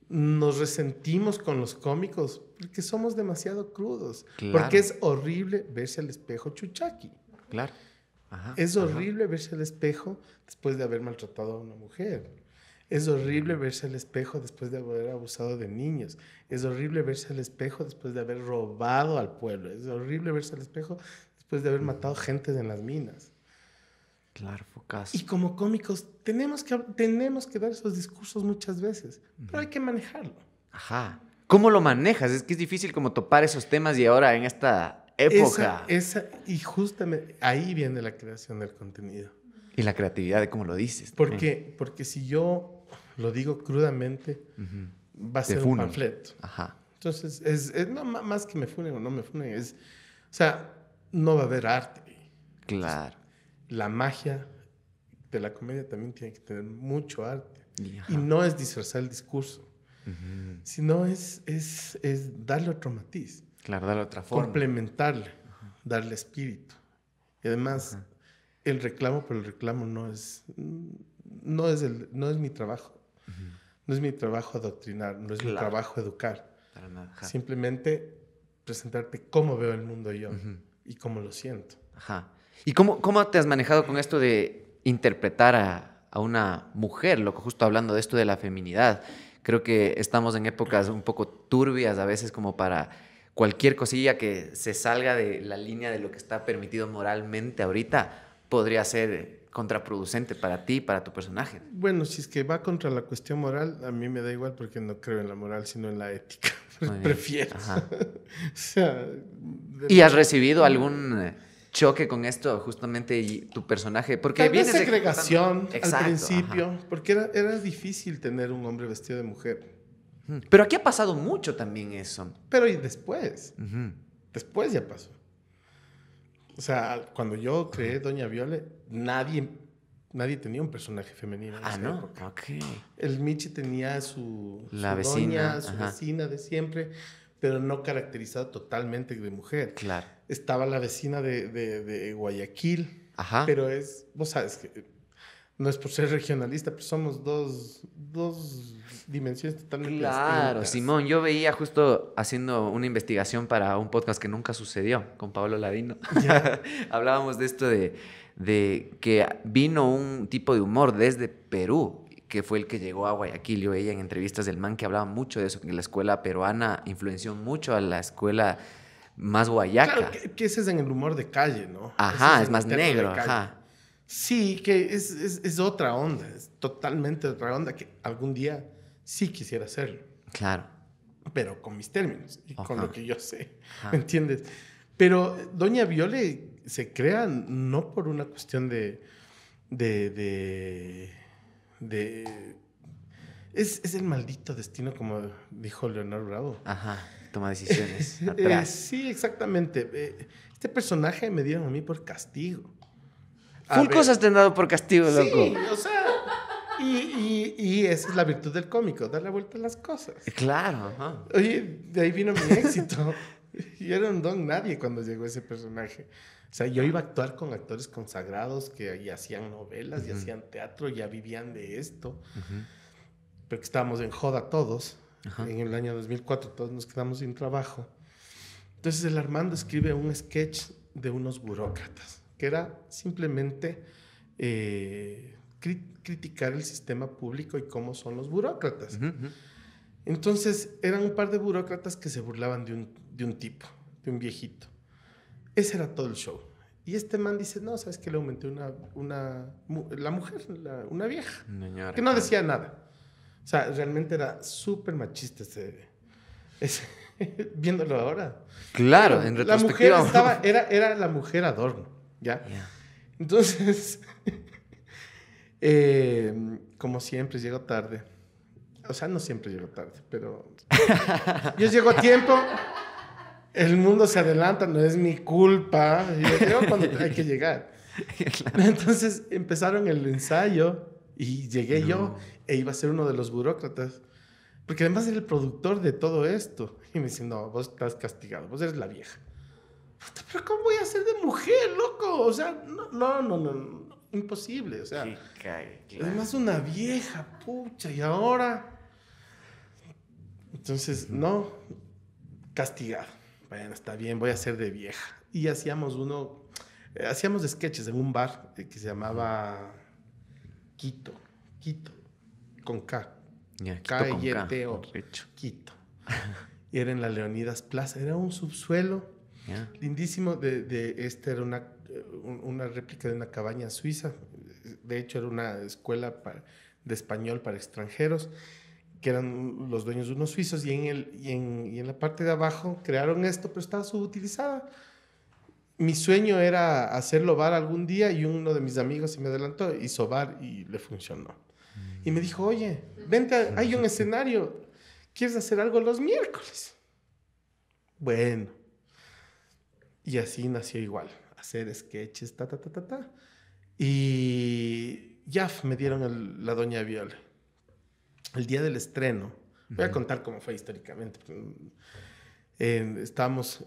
[SPEAKER 2] nos resentimos con los cómicos porque somos demasiado crudos, porque es horrible verse al espejo chuchaki.
[SPEAKER 1] Claro. es horrible
[SPEAKER 2] verse al espejo después de haber maltratado a una mujer. Es horrible verse al espejo después de haber abusado de niños. Es horrible verse al espejo después de haber robado al pueblo. Es horrible verse al espejo después de haber matado gente en las minas.
[SPEAKER 1] Claro, focas. Y
[SPEAKER 2] como cómicos tenemos que, tenemos que dar esos discursos muchas veces, pero hay que manejarlo.
[SPEAKER 1] Ajá. ¿Cómo lo manejas? Es que es difícil como topar esos temas y ahora en esta época.
[SPEAKER 2] esa, y justamente ahí viene la creación del contenido.
[SPEAKER 1] Y la creatividad de cómo lo dices. Porque,
[SPEAKER 2] porque si yo lo digo crudamente, va a ser un panfleto. Entonces, es, es no, más que me funen o no me funen, es, o sea, no va a haber arte. Claro. la magia de la comedia también tiene que tener mucho arte. Y no es disfrazar el discurso, sino es, es, darle otro matiz. Claro, darle otra forma. Complementarle, darle espíritu. Y además, el reclamo, por el reclamo no es, no es, el, no es mi trabajo. No es mi trabajo adoctrinar, no es mi trabajo educar. Simplemente presentarte cómo veo el mundo yo y cómo lo siento.
[SPEAKER 1] Ajá. ¿Y cómo, cómo te has manejado con esto de interpretar a, una mujer? Lo que justo hablando de esto de la feminidad. Creo que estamos en épocas un poco turbias a veces como para cualquier cosilla que se salga de la línea de lo que está permitido moralmente ahorita podría ser contraproducente para ti, para tu personaje.
[SPEAKER 2] Bueno, si es que va contra la cuestión moral, a mí me da igual porque no creo en la moral, sino en la ética.
[SPEAKER 1] Prefiero. ¿Y has recibido algún eh, choque con esto, justamente y tu personaje? Porque había segregación
[SPEAKER 2] al principio, porque era, difícil tener un hombre vestido de mujer. Mm. Pero aquí ha pasado mucho también eso. Pero y después. Después ya pasó. O sea, cuando yo creé Doña Viole, nadie, nadie tenía un personaje femenino. En ah, El Michi tenía su, La vecina, su vecina de siempre pero no caracterizada totalmente de mujer. Claro. Estaba la vecina de, Guayaquil, Ajá. pero es, vos sabes que no es por ser regionalista, pero somos dos, dos dimensiones totalmente distintas. Claro,
[SPEAKER 1] Simón, yo veía justo haciendo una investigación para un podcast que nunca sucedió con Pablo Ladino. Hablábamos de esto de de que vino un tipo de humor desde Perú, que fue el que llegó a Guayaquil. Yo ella en entrevistas del man que hablaba mucho de eso, que la escuela peruana influenció mucho a la escuela más guayaca. Claro,
[SPEAKER 2] que, ese es en el humor de calle, ¿no? Ajá, es, más negro, ajá. Sí, que es, otra onda, es totalmente otra onda que algún día sí quisiera hacerlo. Claro. Pero con mis términos y con lo que yo sé, ¿me entiendes? Pero Doña Viole se crea no por una cuestión de. de. es, el maldito destino, como dijo Leonardo Bravo. Ajá, toma decisiones. Eh, atrás. sí, exactamente. Eh, este personaje me dieron a mí por castigo. Full cosas te han dado por castigo, loco. Sí, o sea. Y, y, esa es la virtud del cómico, dar la vuelta a las cosas. Claro. Ajá. Oye, de ahí vino mi éxito. y era un don nadie cuando llegó ese personaje. O sea, yo iba a actuar con actores consagrados que ya hacían novelas, ya hacían teatro, ya vivían de esto. pero que estábamos en joda todos. En el año 2004 todos nos quedamos sin trabajo. Entonces el Armando escribe un sketch de unos burócratas, que era simplemente eh, criticar el sistema público y cómo son los burócratas. Entonces eran un par de burócratas que se burlaban de un de un tipo, de un viejito. Ese era todo el show. Y este man dice, no, ¿sabes qué? Le aumenté una, una la mujer, una vieja, que no decía nada. O sea, realmente era súper machista ese, viéndolo ahora.
[SPEAKER 3] Claro, en
[SPEAKER 2] retrospectiva. La mujer era, era la mujer adorno, ¿ya? Entonces, eh, como siempre, llego tarde. O sea, no siempre llego tarde, pero yo llego a tiempo el mundo se adelanta, no es mi culpa. Yo cuando hay que llegar. Entonces empezaron el ensayo y llegué yo e iba a ser uno de los burócratas. Porque además era el productor de todo esto. Y me dice, no, vos estás castigado, vos eres la vieja. Pero ¿cómo voy a ser de mujer, loco? O sea, no, no, no, no, imposible. O sea, además una vieja, pucha, y ahora... Entonces, no, castigado bueno, está bien, voy a ser de vieja. Y hacíamos uno, eh, hacíamos sketches en un bar eh, que se llamaba Quito, Quito, con K. con Quito. y era en la Leonidas Plaza, era un subsuelo lindísimo, de, de, este era una, eh, una réplica de una cabaña suiza, de hecho era una escuela de español para extranjeros que eran los dueños de unos suizos, y en, el, y en, la parte de abajo crearon esto, pero estaba subutilizada. Mi sueño era hacerlo bar algún día y uno de mis amigos se me adelantó, hizo bar y le funcionó. Mm. Y me dijo, oye, vente, hay un escenario, ¿quieres hacer algo los miércoles? Bueno. Y así nació igual, hacer sketches, ta, ta, ta, ta, ta. Y ya me dieron la doña Viola el día del estreno, voy a contar cómo fue históricamente. Mm, eh, estábamos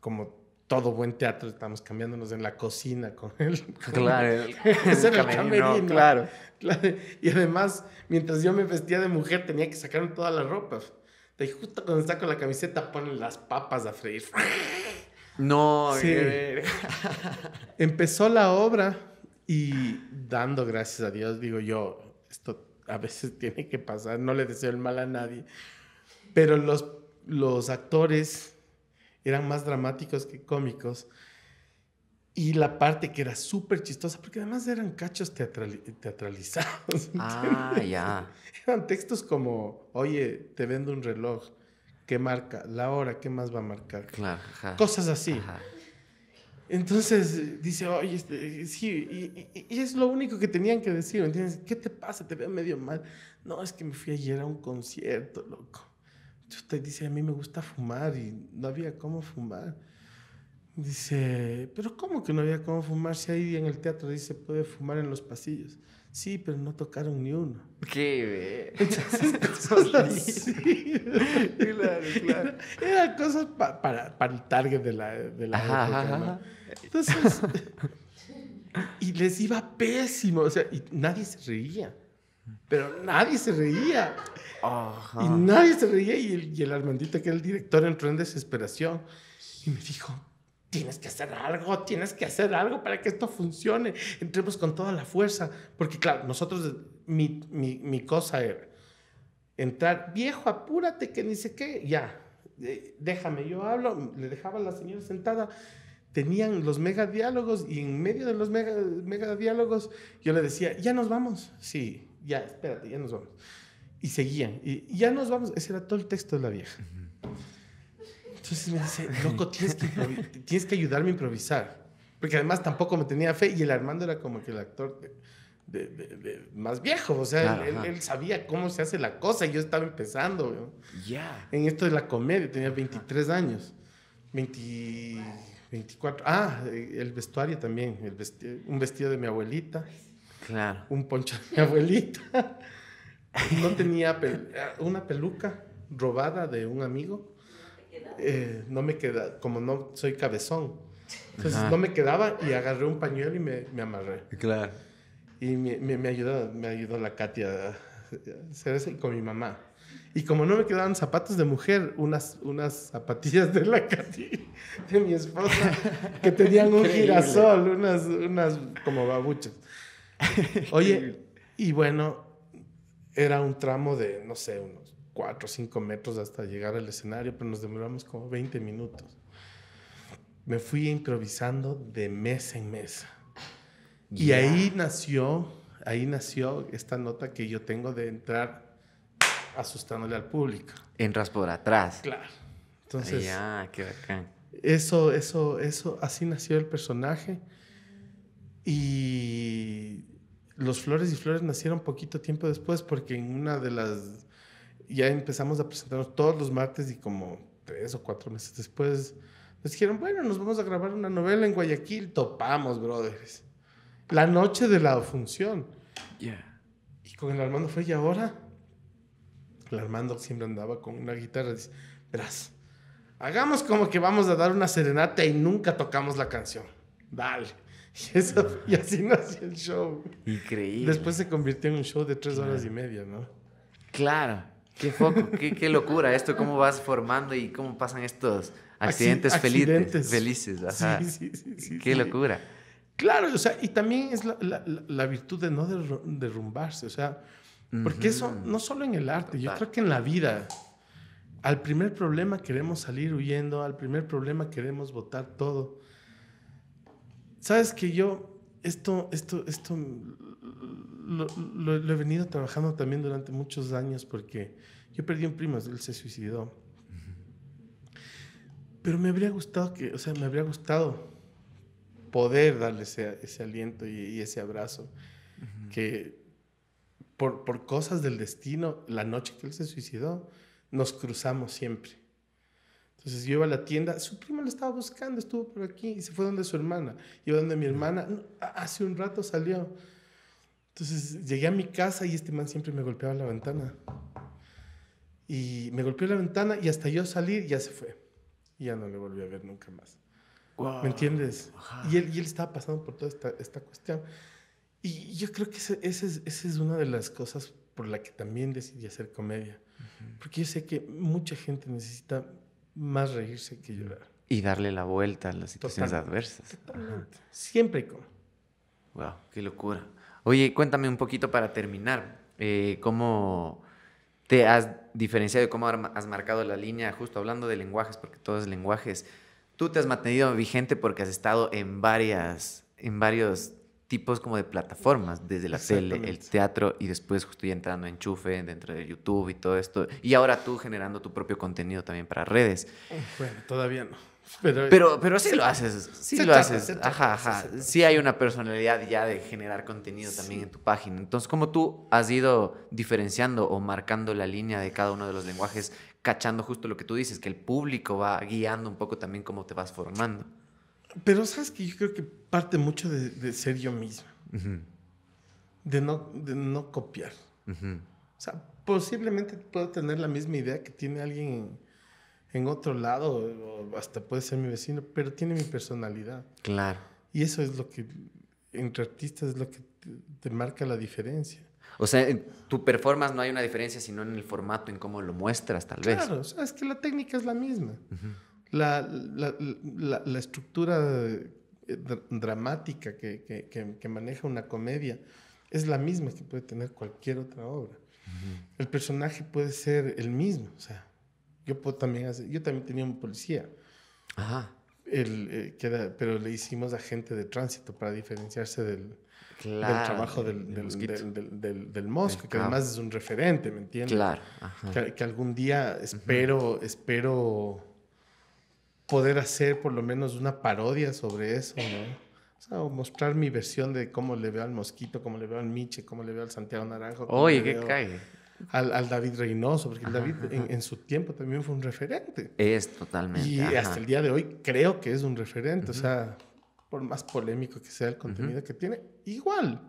[SPEAKER 2] como todo buen teatro, estábamos cambiándonos en la cocina con él. Claro, el, el, claro. Y además, mientras yo me vestía de mujer, tenía que sacarme todas las ropas. dije, justo cuando con la camiseta, ponen las papas a freír. No, sí. Eh. Empezó la obra y dando gracias a Dios, digo yo, esto a veces tiene que pasar, no le deseo el mal a nadie, pero los, los actores eran más dramáticos que cómicos. Y la parte que era súper chistosa, porque además eran cachos teatralizados. Ah, ya. Eran textos como, oye, te vendo un reloj, ¿qué marca? La hora, ¿qué más va a marcar? Claro, Cosas así. Entonces eh, dice, oye, este, sí, y, es lo único que tenían que decir, ¿entiendes? ¿Qué te pasa? Te veo medio mal. No, es que me fui ayer a un concierto, loco. usted dice, a mí me gusta fumar y no había cómo fumar. Dice, pero ¿cómo que no había cómo fumar si ahí en el teatro dice puede fumar en los pasillos? Sí, pero no tocaron ni uno.
[SPEAKER 1] ¿Qué? Muchas cosas
[SPEAKER 2] claro, claro. Eran cosas para, el target de la, de Entonces, y les iba pésimo. O sea, y nadie se reía. Pero nadie se reía. Y nadie se reía. Y el, y que era el director, entró en desesperación. Y me dijo, tienes que hacer algo, tienes que hacer algo para que esto funcione. Entremos con toda la fuerza. Porque claro, nosotros, mi, cosa era entrar, viejo, apúrate, que ni sé qué, ya, déjame, yo hablo, le dejaba a la señora sentada. Tenían los mega diálogos y en medio de los mega, mega diálogos yo le decía, ya nos vamos. Sí, ya, espérate, ya nos vamos. Y seguían, y ya nos vamos. Ese era todo el texto de la vieja. Entonces me dice, loco, tienes que, tienes que ayudarme a improvisar. Porque además tampoco me tenía fe y el Armando era como que el actor de, de, de, más viejo. O sea, él, sabía cómo se hace la cosa y yo estaba empezando. Ya. En esto de la comedia tenía 23 años. 20, 24. Ah, eh, el vestuario también. un vestido de mi abuelita. Claro. Un poncho de mi abuelita. No tenía eh, una peluca robada de un amigo. Eh, no me queda, como no soy cabezón. Entonces no me quedaba y agarré un pañuelo y me, amarré. Claro. Y me, me, ayudó, la Katia a hacer con mi mamá. Y como no me quedaban zapatos de mujer, unas, unas zapatillas de la Katia, de mi esposa, que tenían un girasol, unas, unas como babuchas. Oye, y bueno, era un tramo de, no sé, uno, cuatro o cinco metros hasta llegar al escenario, pero nos demoramos como 20 minutos. Me fui improvisando de mes en mesa. Y ahí nació, ahí nació esta nota que yo tengo de entrar asustándole al público.
[SPEAKER 1] Entras por atrás. Claro. Entonces. Ya, qué bacán.
[SPEAKER 2] Eso, eso, eso, así nació el personaje. Y los flores y flores nacieron poquito tiempo después porque en una de las ya empezamos a presentarnos todos los martes y como tres o cuatro meses después nos dijeron, bueno, nos vamos a grabar una novela en Guayaquil, topamos, brothers. La noche de la función. Y con el Armando fue, ¿y ahora? El Armando siempre andaba con una guitarra, dice, verás, hagamos como que vamos a dar una serenata y nunca tocamos la canción. Dale. Y, y así nació el show.
[SPEAKER 1] Increíble. Después
[SPEAKER 2] se convirtió en un show de tres horas y media, ¿no?
[SPEAKER 1] Claro. Qué foco, qué, locura esto, cómo vas formando y cómo pasan estos accidentes, felices. felices Sí, sí, sí, qué locura. Claro, o sea, y también es la, virtud de
[SPEAKER 2] no derrumbarse, o sea, porque eso no solo en el arte, yo creo que en la vida, al primer problema queremos salir huyendo, al primer problema queremos botar todo. Sabes que yo, esto, esto, esto lo, he venido trabajando también durante muchos años porque yo perdí un primo, él se suicidó. Pero me habría gustado que, o sea, me habría gustado poder darle ese, aliento y, ese abrazo. Que por, por, cosas del destino, la noche que él se suicidó, nos cruzamos siempre. Entonces yo iba a la tienda, su primo lo estaba buscando, estuvo por aquí y se fue donde su hermana. Iba donde mi hermana, hace un rato salió entonces llegué a mi casa y este man siempre me golpeaba la ventana. Y me golpeó la ventana y hasta yo salir ya se fue. Y ya no le volví a ver nunca más. ¿Me entiendes? Y, él, y él estaba pasando por toda esta, esta cuestión. Y yo creo que esa es, es una de las cosas por la que también decidí hacer comedia. Porque yo sé que mucha gente necesita más reírse que llorar.
[SPEAKER 1] Y darle la vuelta a las situaciones adversas.
[SPEAKER 2] Totalmente. Siempre como.
[SPEAKER 1] Wow, qué locura. Oye, cuéntame un poquito para terminar. Eh, ¿Cómo te has diferenciado, cómo has marcado la línea, justo hablando de lenguajes, porque todos es lenguajes? Tú te has mantenido vigente porque has estado en varias, en varios tipos como de plataformas, desde la tele, el teatro y después justo ya entrando en Chufe, dentro de YouTube y todo esto. Y ahora tú generando tu propio contenido también para redes. Bueno, todavía no. Pero, pero, sí lo haces, sí lo haces. ajá, Sí hay una personalidad ya de generar contenido también en tu página. Entonces, ¿cómo tú has ido diferenciando o marcando la línea de cada uno de los lenguajes, cachando justo lo que tú dices, que el público va guiando un poco también cómo te vas formando?
[SPEAKER 2] Pero sabes que yo creo que parte mucho de, ser yo mismo, de, no, de no copiar. O sea, posiblemente puedo tener la misma idea que tiene alguien en otro lado, hasta puede ser mi vecino, pero tiene mi personalidad. Claro. Y eso es lo que, entre artistas, es lo que te, marca la diferencia.
[SPEAKER 1] O sea, en tu performance no hay una diferencia, sino en el formato, en cómo lo muestras, tal vez. Claro,
[SPEAKER 2] es que la técnica es la misma. la, estructura eh, dramática que, maneja una comedia es la misma que puede tener cualquier otra obra. El personaje puede ser el mismo, o sea, yo puedo también hacer, yo también tenía un policía. Ajá. El, eh, pero le hicimos agente de tránsito para diferenciarse del, trabajo del, del, mosco, que además es un referente, ¿me entiendes? Claro. Que, algún día espero, espero poder hacer por lo menos una parodia sobre eso, ¿no? O mostrar mi versión de cómo le veo al mosquito, cómo le veo al Miche, cómo le veo al Santiago Naranjo. Oye, qué cae al, David Reynoso, porque el David en, su tiempo también fue un referente.
[SPEAKER 1] Es totalmente. Y hasta el
[SPEAKER 2] día de hoy creo que es un referente, o sea, por más polémico que sea el contenido que tiene, igual.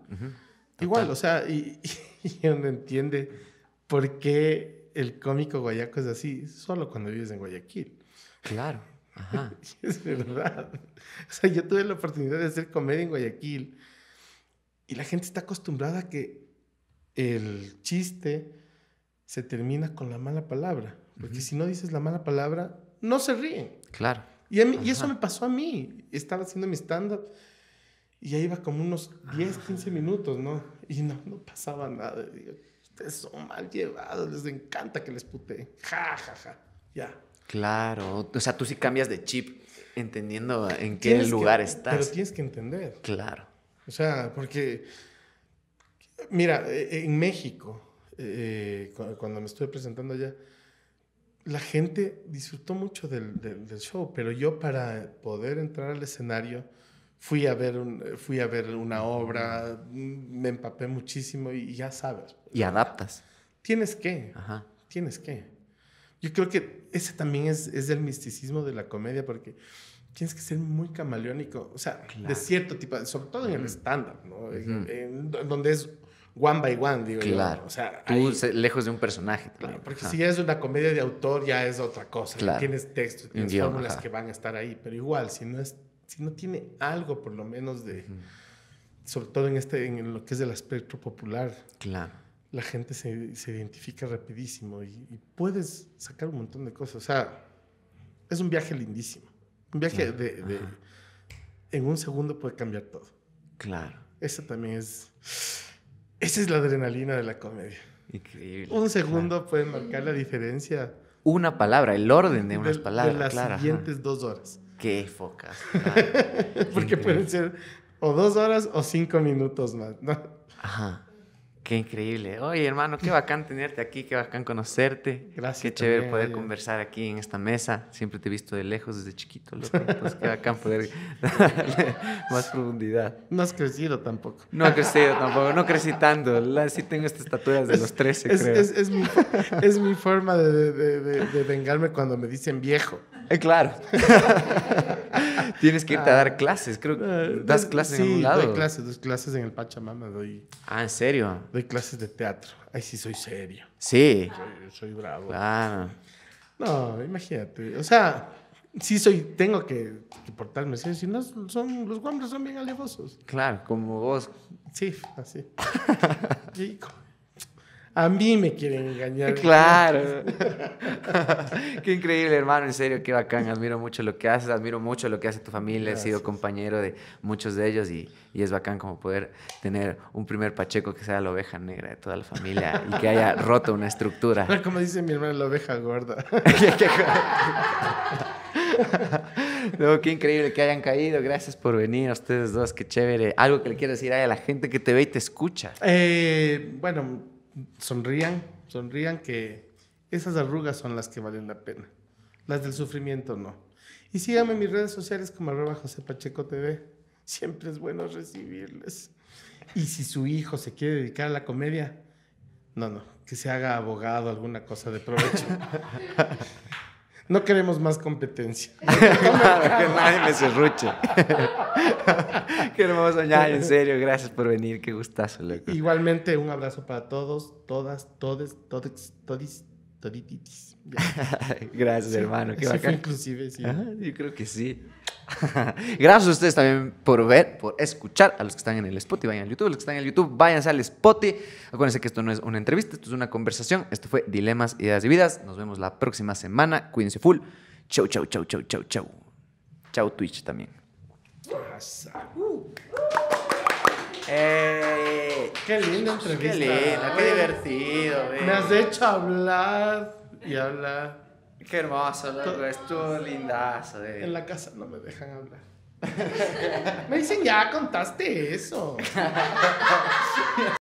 [SPEAKER 2] Igual, o sea, y, y, uno entiende por qué el cómico guayaco es así solo cuando vives en Guayaquil. Claro. Ajá. es verdad. O sea, yo tuve la oportunidad de hacer comedia en Guayaquil y la gente está acostumbrada a que el chiste se termina con la mala palabra. Porque si no dices la mala palabra, no se ríen. Claro. Y, eso me pasó a mí. Estaba haciendo mi stand-up y ahí iba como unos 10, 15 ah. minutos, ¿no? Y no, no pasaba nada. ustedes son mal llevados, les encanta que les puteen. Ja, ja, ja. Ya.
[SPEAKER 1] Claro. O sea, tú sí cambias de chip entendiendo en qué lugar estás. Pero tienes
[SPEAKER 2] que entender. Claro. O sea, porque. Mira, e, e, en México eh, cuando me estuve presentando allá, la gente disfrutó mucho del, show, pero yo para poder entrar al escenario fui a ver, un, fui a ver una obra, mm, me empapé muchísimo y ya sabes.
[SPEAKER 1] Y adaptas.
[SPEAKER 2] Tienes que, tienes que. Yo creo que ese también es, es el misticismo de la comedia, porque tienes que ser muy camaleónico, o sea, de cierto tipo, sobre todo en el estándar, ¿no? donde es one by one, digo claro. O sea,
[SPEAKER 1] Tú lejos de un personaje. Claro, porque si ya
[SPEAKER 2] es una comedia de autor, ya es otra cosa. Tienes textos, tienes fórmulas que van a estar ahí. Pero igual, si no, es, si no tiene algo, por lo menos, de. Sobre todo en, este, en lo que es del aspecto popular. Claro. La gente se, se identifica rapidísimo y, puedes sacar un montón de cosas. O sea, es un viaje lindísimo.
[SPEAKER 1] Un viaje de, de
[SPEAKER 2] en un segundo puede cambiar todo. Claro. Eso también es esa es la adrenalina de la comedia.
[SPEAKER 1] Increíble. Un
[SPEAKER 2] segundo puede marcar la diferencia.
[SPEAKER 1] Una palabra, el orden de unas palabras. De las siguientes dos horas. Qué focas. Porque pueden
[SPEAKER 2] ser o dos horas o cinco minutos más,
[SPEAKER 1] Ajá. Qué increíble. Oye, hermano, qué bacán tenerte aquí, qué bacán conocerte. Gracias. Qué chévere poder conversar aquí en esta mesa. Siempre te he visto de lejos desde chiquito, qué bacán poder darle más profundidad. No has crecido tampoco. No he crecido tampoco, no crecí tanto. sí tengo estas estatura de los 13, es, creo.
[SPEAKER 2] Es, mi, forma de, vengarme cuando me dicen viejo. Eh, claro. Tienes que irte a dar ah. clases, creo. Ah, que ¿Das clases sí, en algún lado? doy clases, doy clases en el Pachamama. Doy,
[SPEAKER 1] ah, ¿en serio? Doy clases de teatro.
[SPEAKER 2] Ay, sí, soy serio.
[SPEAKER 1] Sí. Soy, bravo. Claro.
[SPEAKER 2] No, imagínate. O sea, sí soy, tengo que, portarme Si no, son, los guambros son bien alevosos. Claro, como vos. Sí, así. Chico. a mí me quieren engañar. Claro.
[SPEAKER 1] qué increíble, hermano, en serio, qué bacán. Admiro mucho lo que haces, admiro mucho lo que hace tu familia. He sido compañero de muchos de ellos y, es bacán como poder tener un primer Pacheco que sea la oveja negra de toda la familia y que haya roto una estructura.
[SPEAKER 2] Como dice mi hermano, la oveja gorda.
[SPEAKER 1] no, qué increíble que hayan caído. Gracias por venir a ustedes dos, qué chévere. Algo que le quiero decir a la gente que te ve y te escucha.
[SPEAKER 2] Eh, bueno, sonrían, sonrían que esas arrugas son las que valen la pena. Las del sufrimiento no. Y síganme en mis redes sociales como arroba José Pacheco TV. Siempre es bueno recibirles. Y si su hijo se quiere dedicar a la comedia, no, no, que se haga abogado, alguna cosa de provecho. No queremos más competencia. que nadie me cerruche. Qué hermoso, en
[SPEAKER 1] serio, gracias por venir, qué gustazo,
[SPEAKER 2] Igualmente, un abrazo para todos, todas, todes, todes, todis, toditis.
[SPEAKER 1] gracias, hermano, qué bacán. inclusive, sí. yo creo que sí. Gracias a ustedes también por ver, por escuchar. A los que están en el Spotify, vayan al YouTube. los que están en el YouTube, váyanse al Spotify. Acuérdense que esto no es una entrevista, esto es una conversación. Esto fue Dilemas, Ideas y Vidas. Nos vemos la próxima semana. Cuídense full. Chau, chau, chau, chau, chau, chau. Chau, Twitch también.
[SPEAKER 2] qué linda entrevista. Qué linda, qué divertido. Me has hecho hablar y
[SPEAKER 1] hablar. Qué hermoso, loco. Estuvo lindazo. En
[SPEAKER 2] la casa no me dejan hablar. me dicen, ya contaste eso.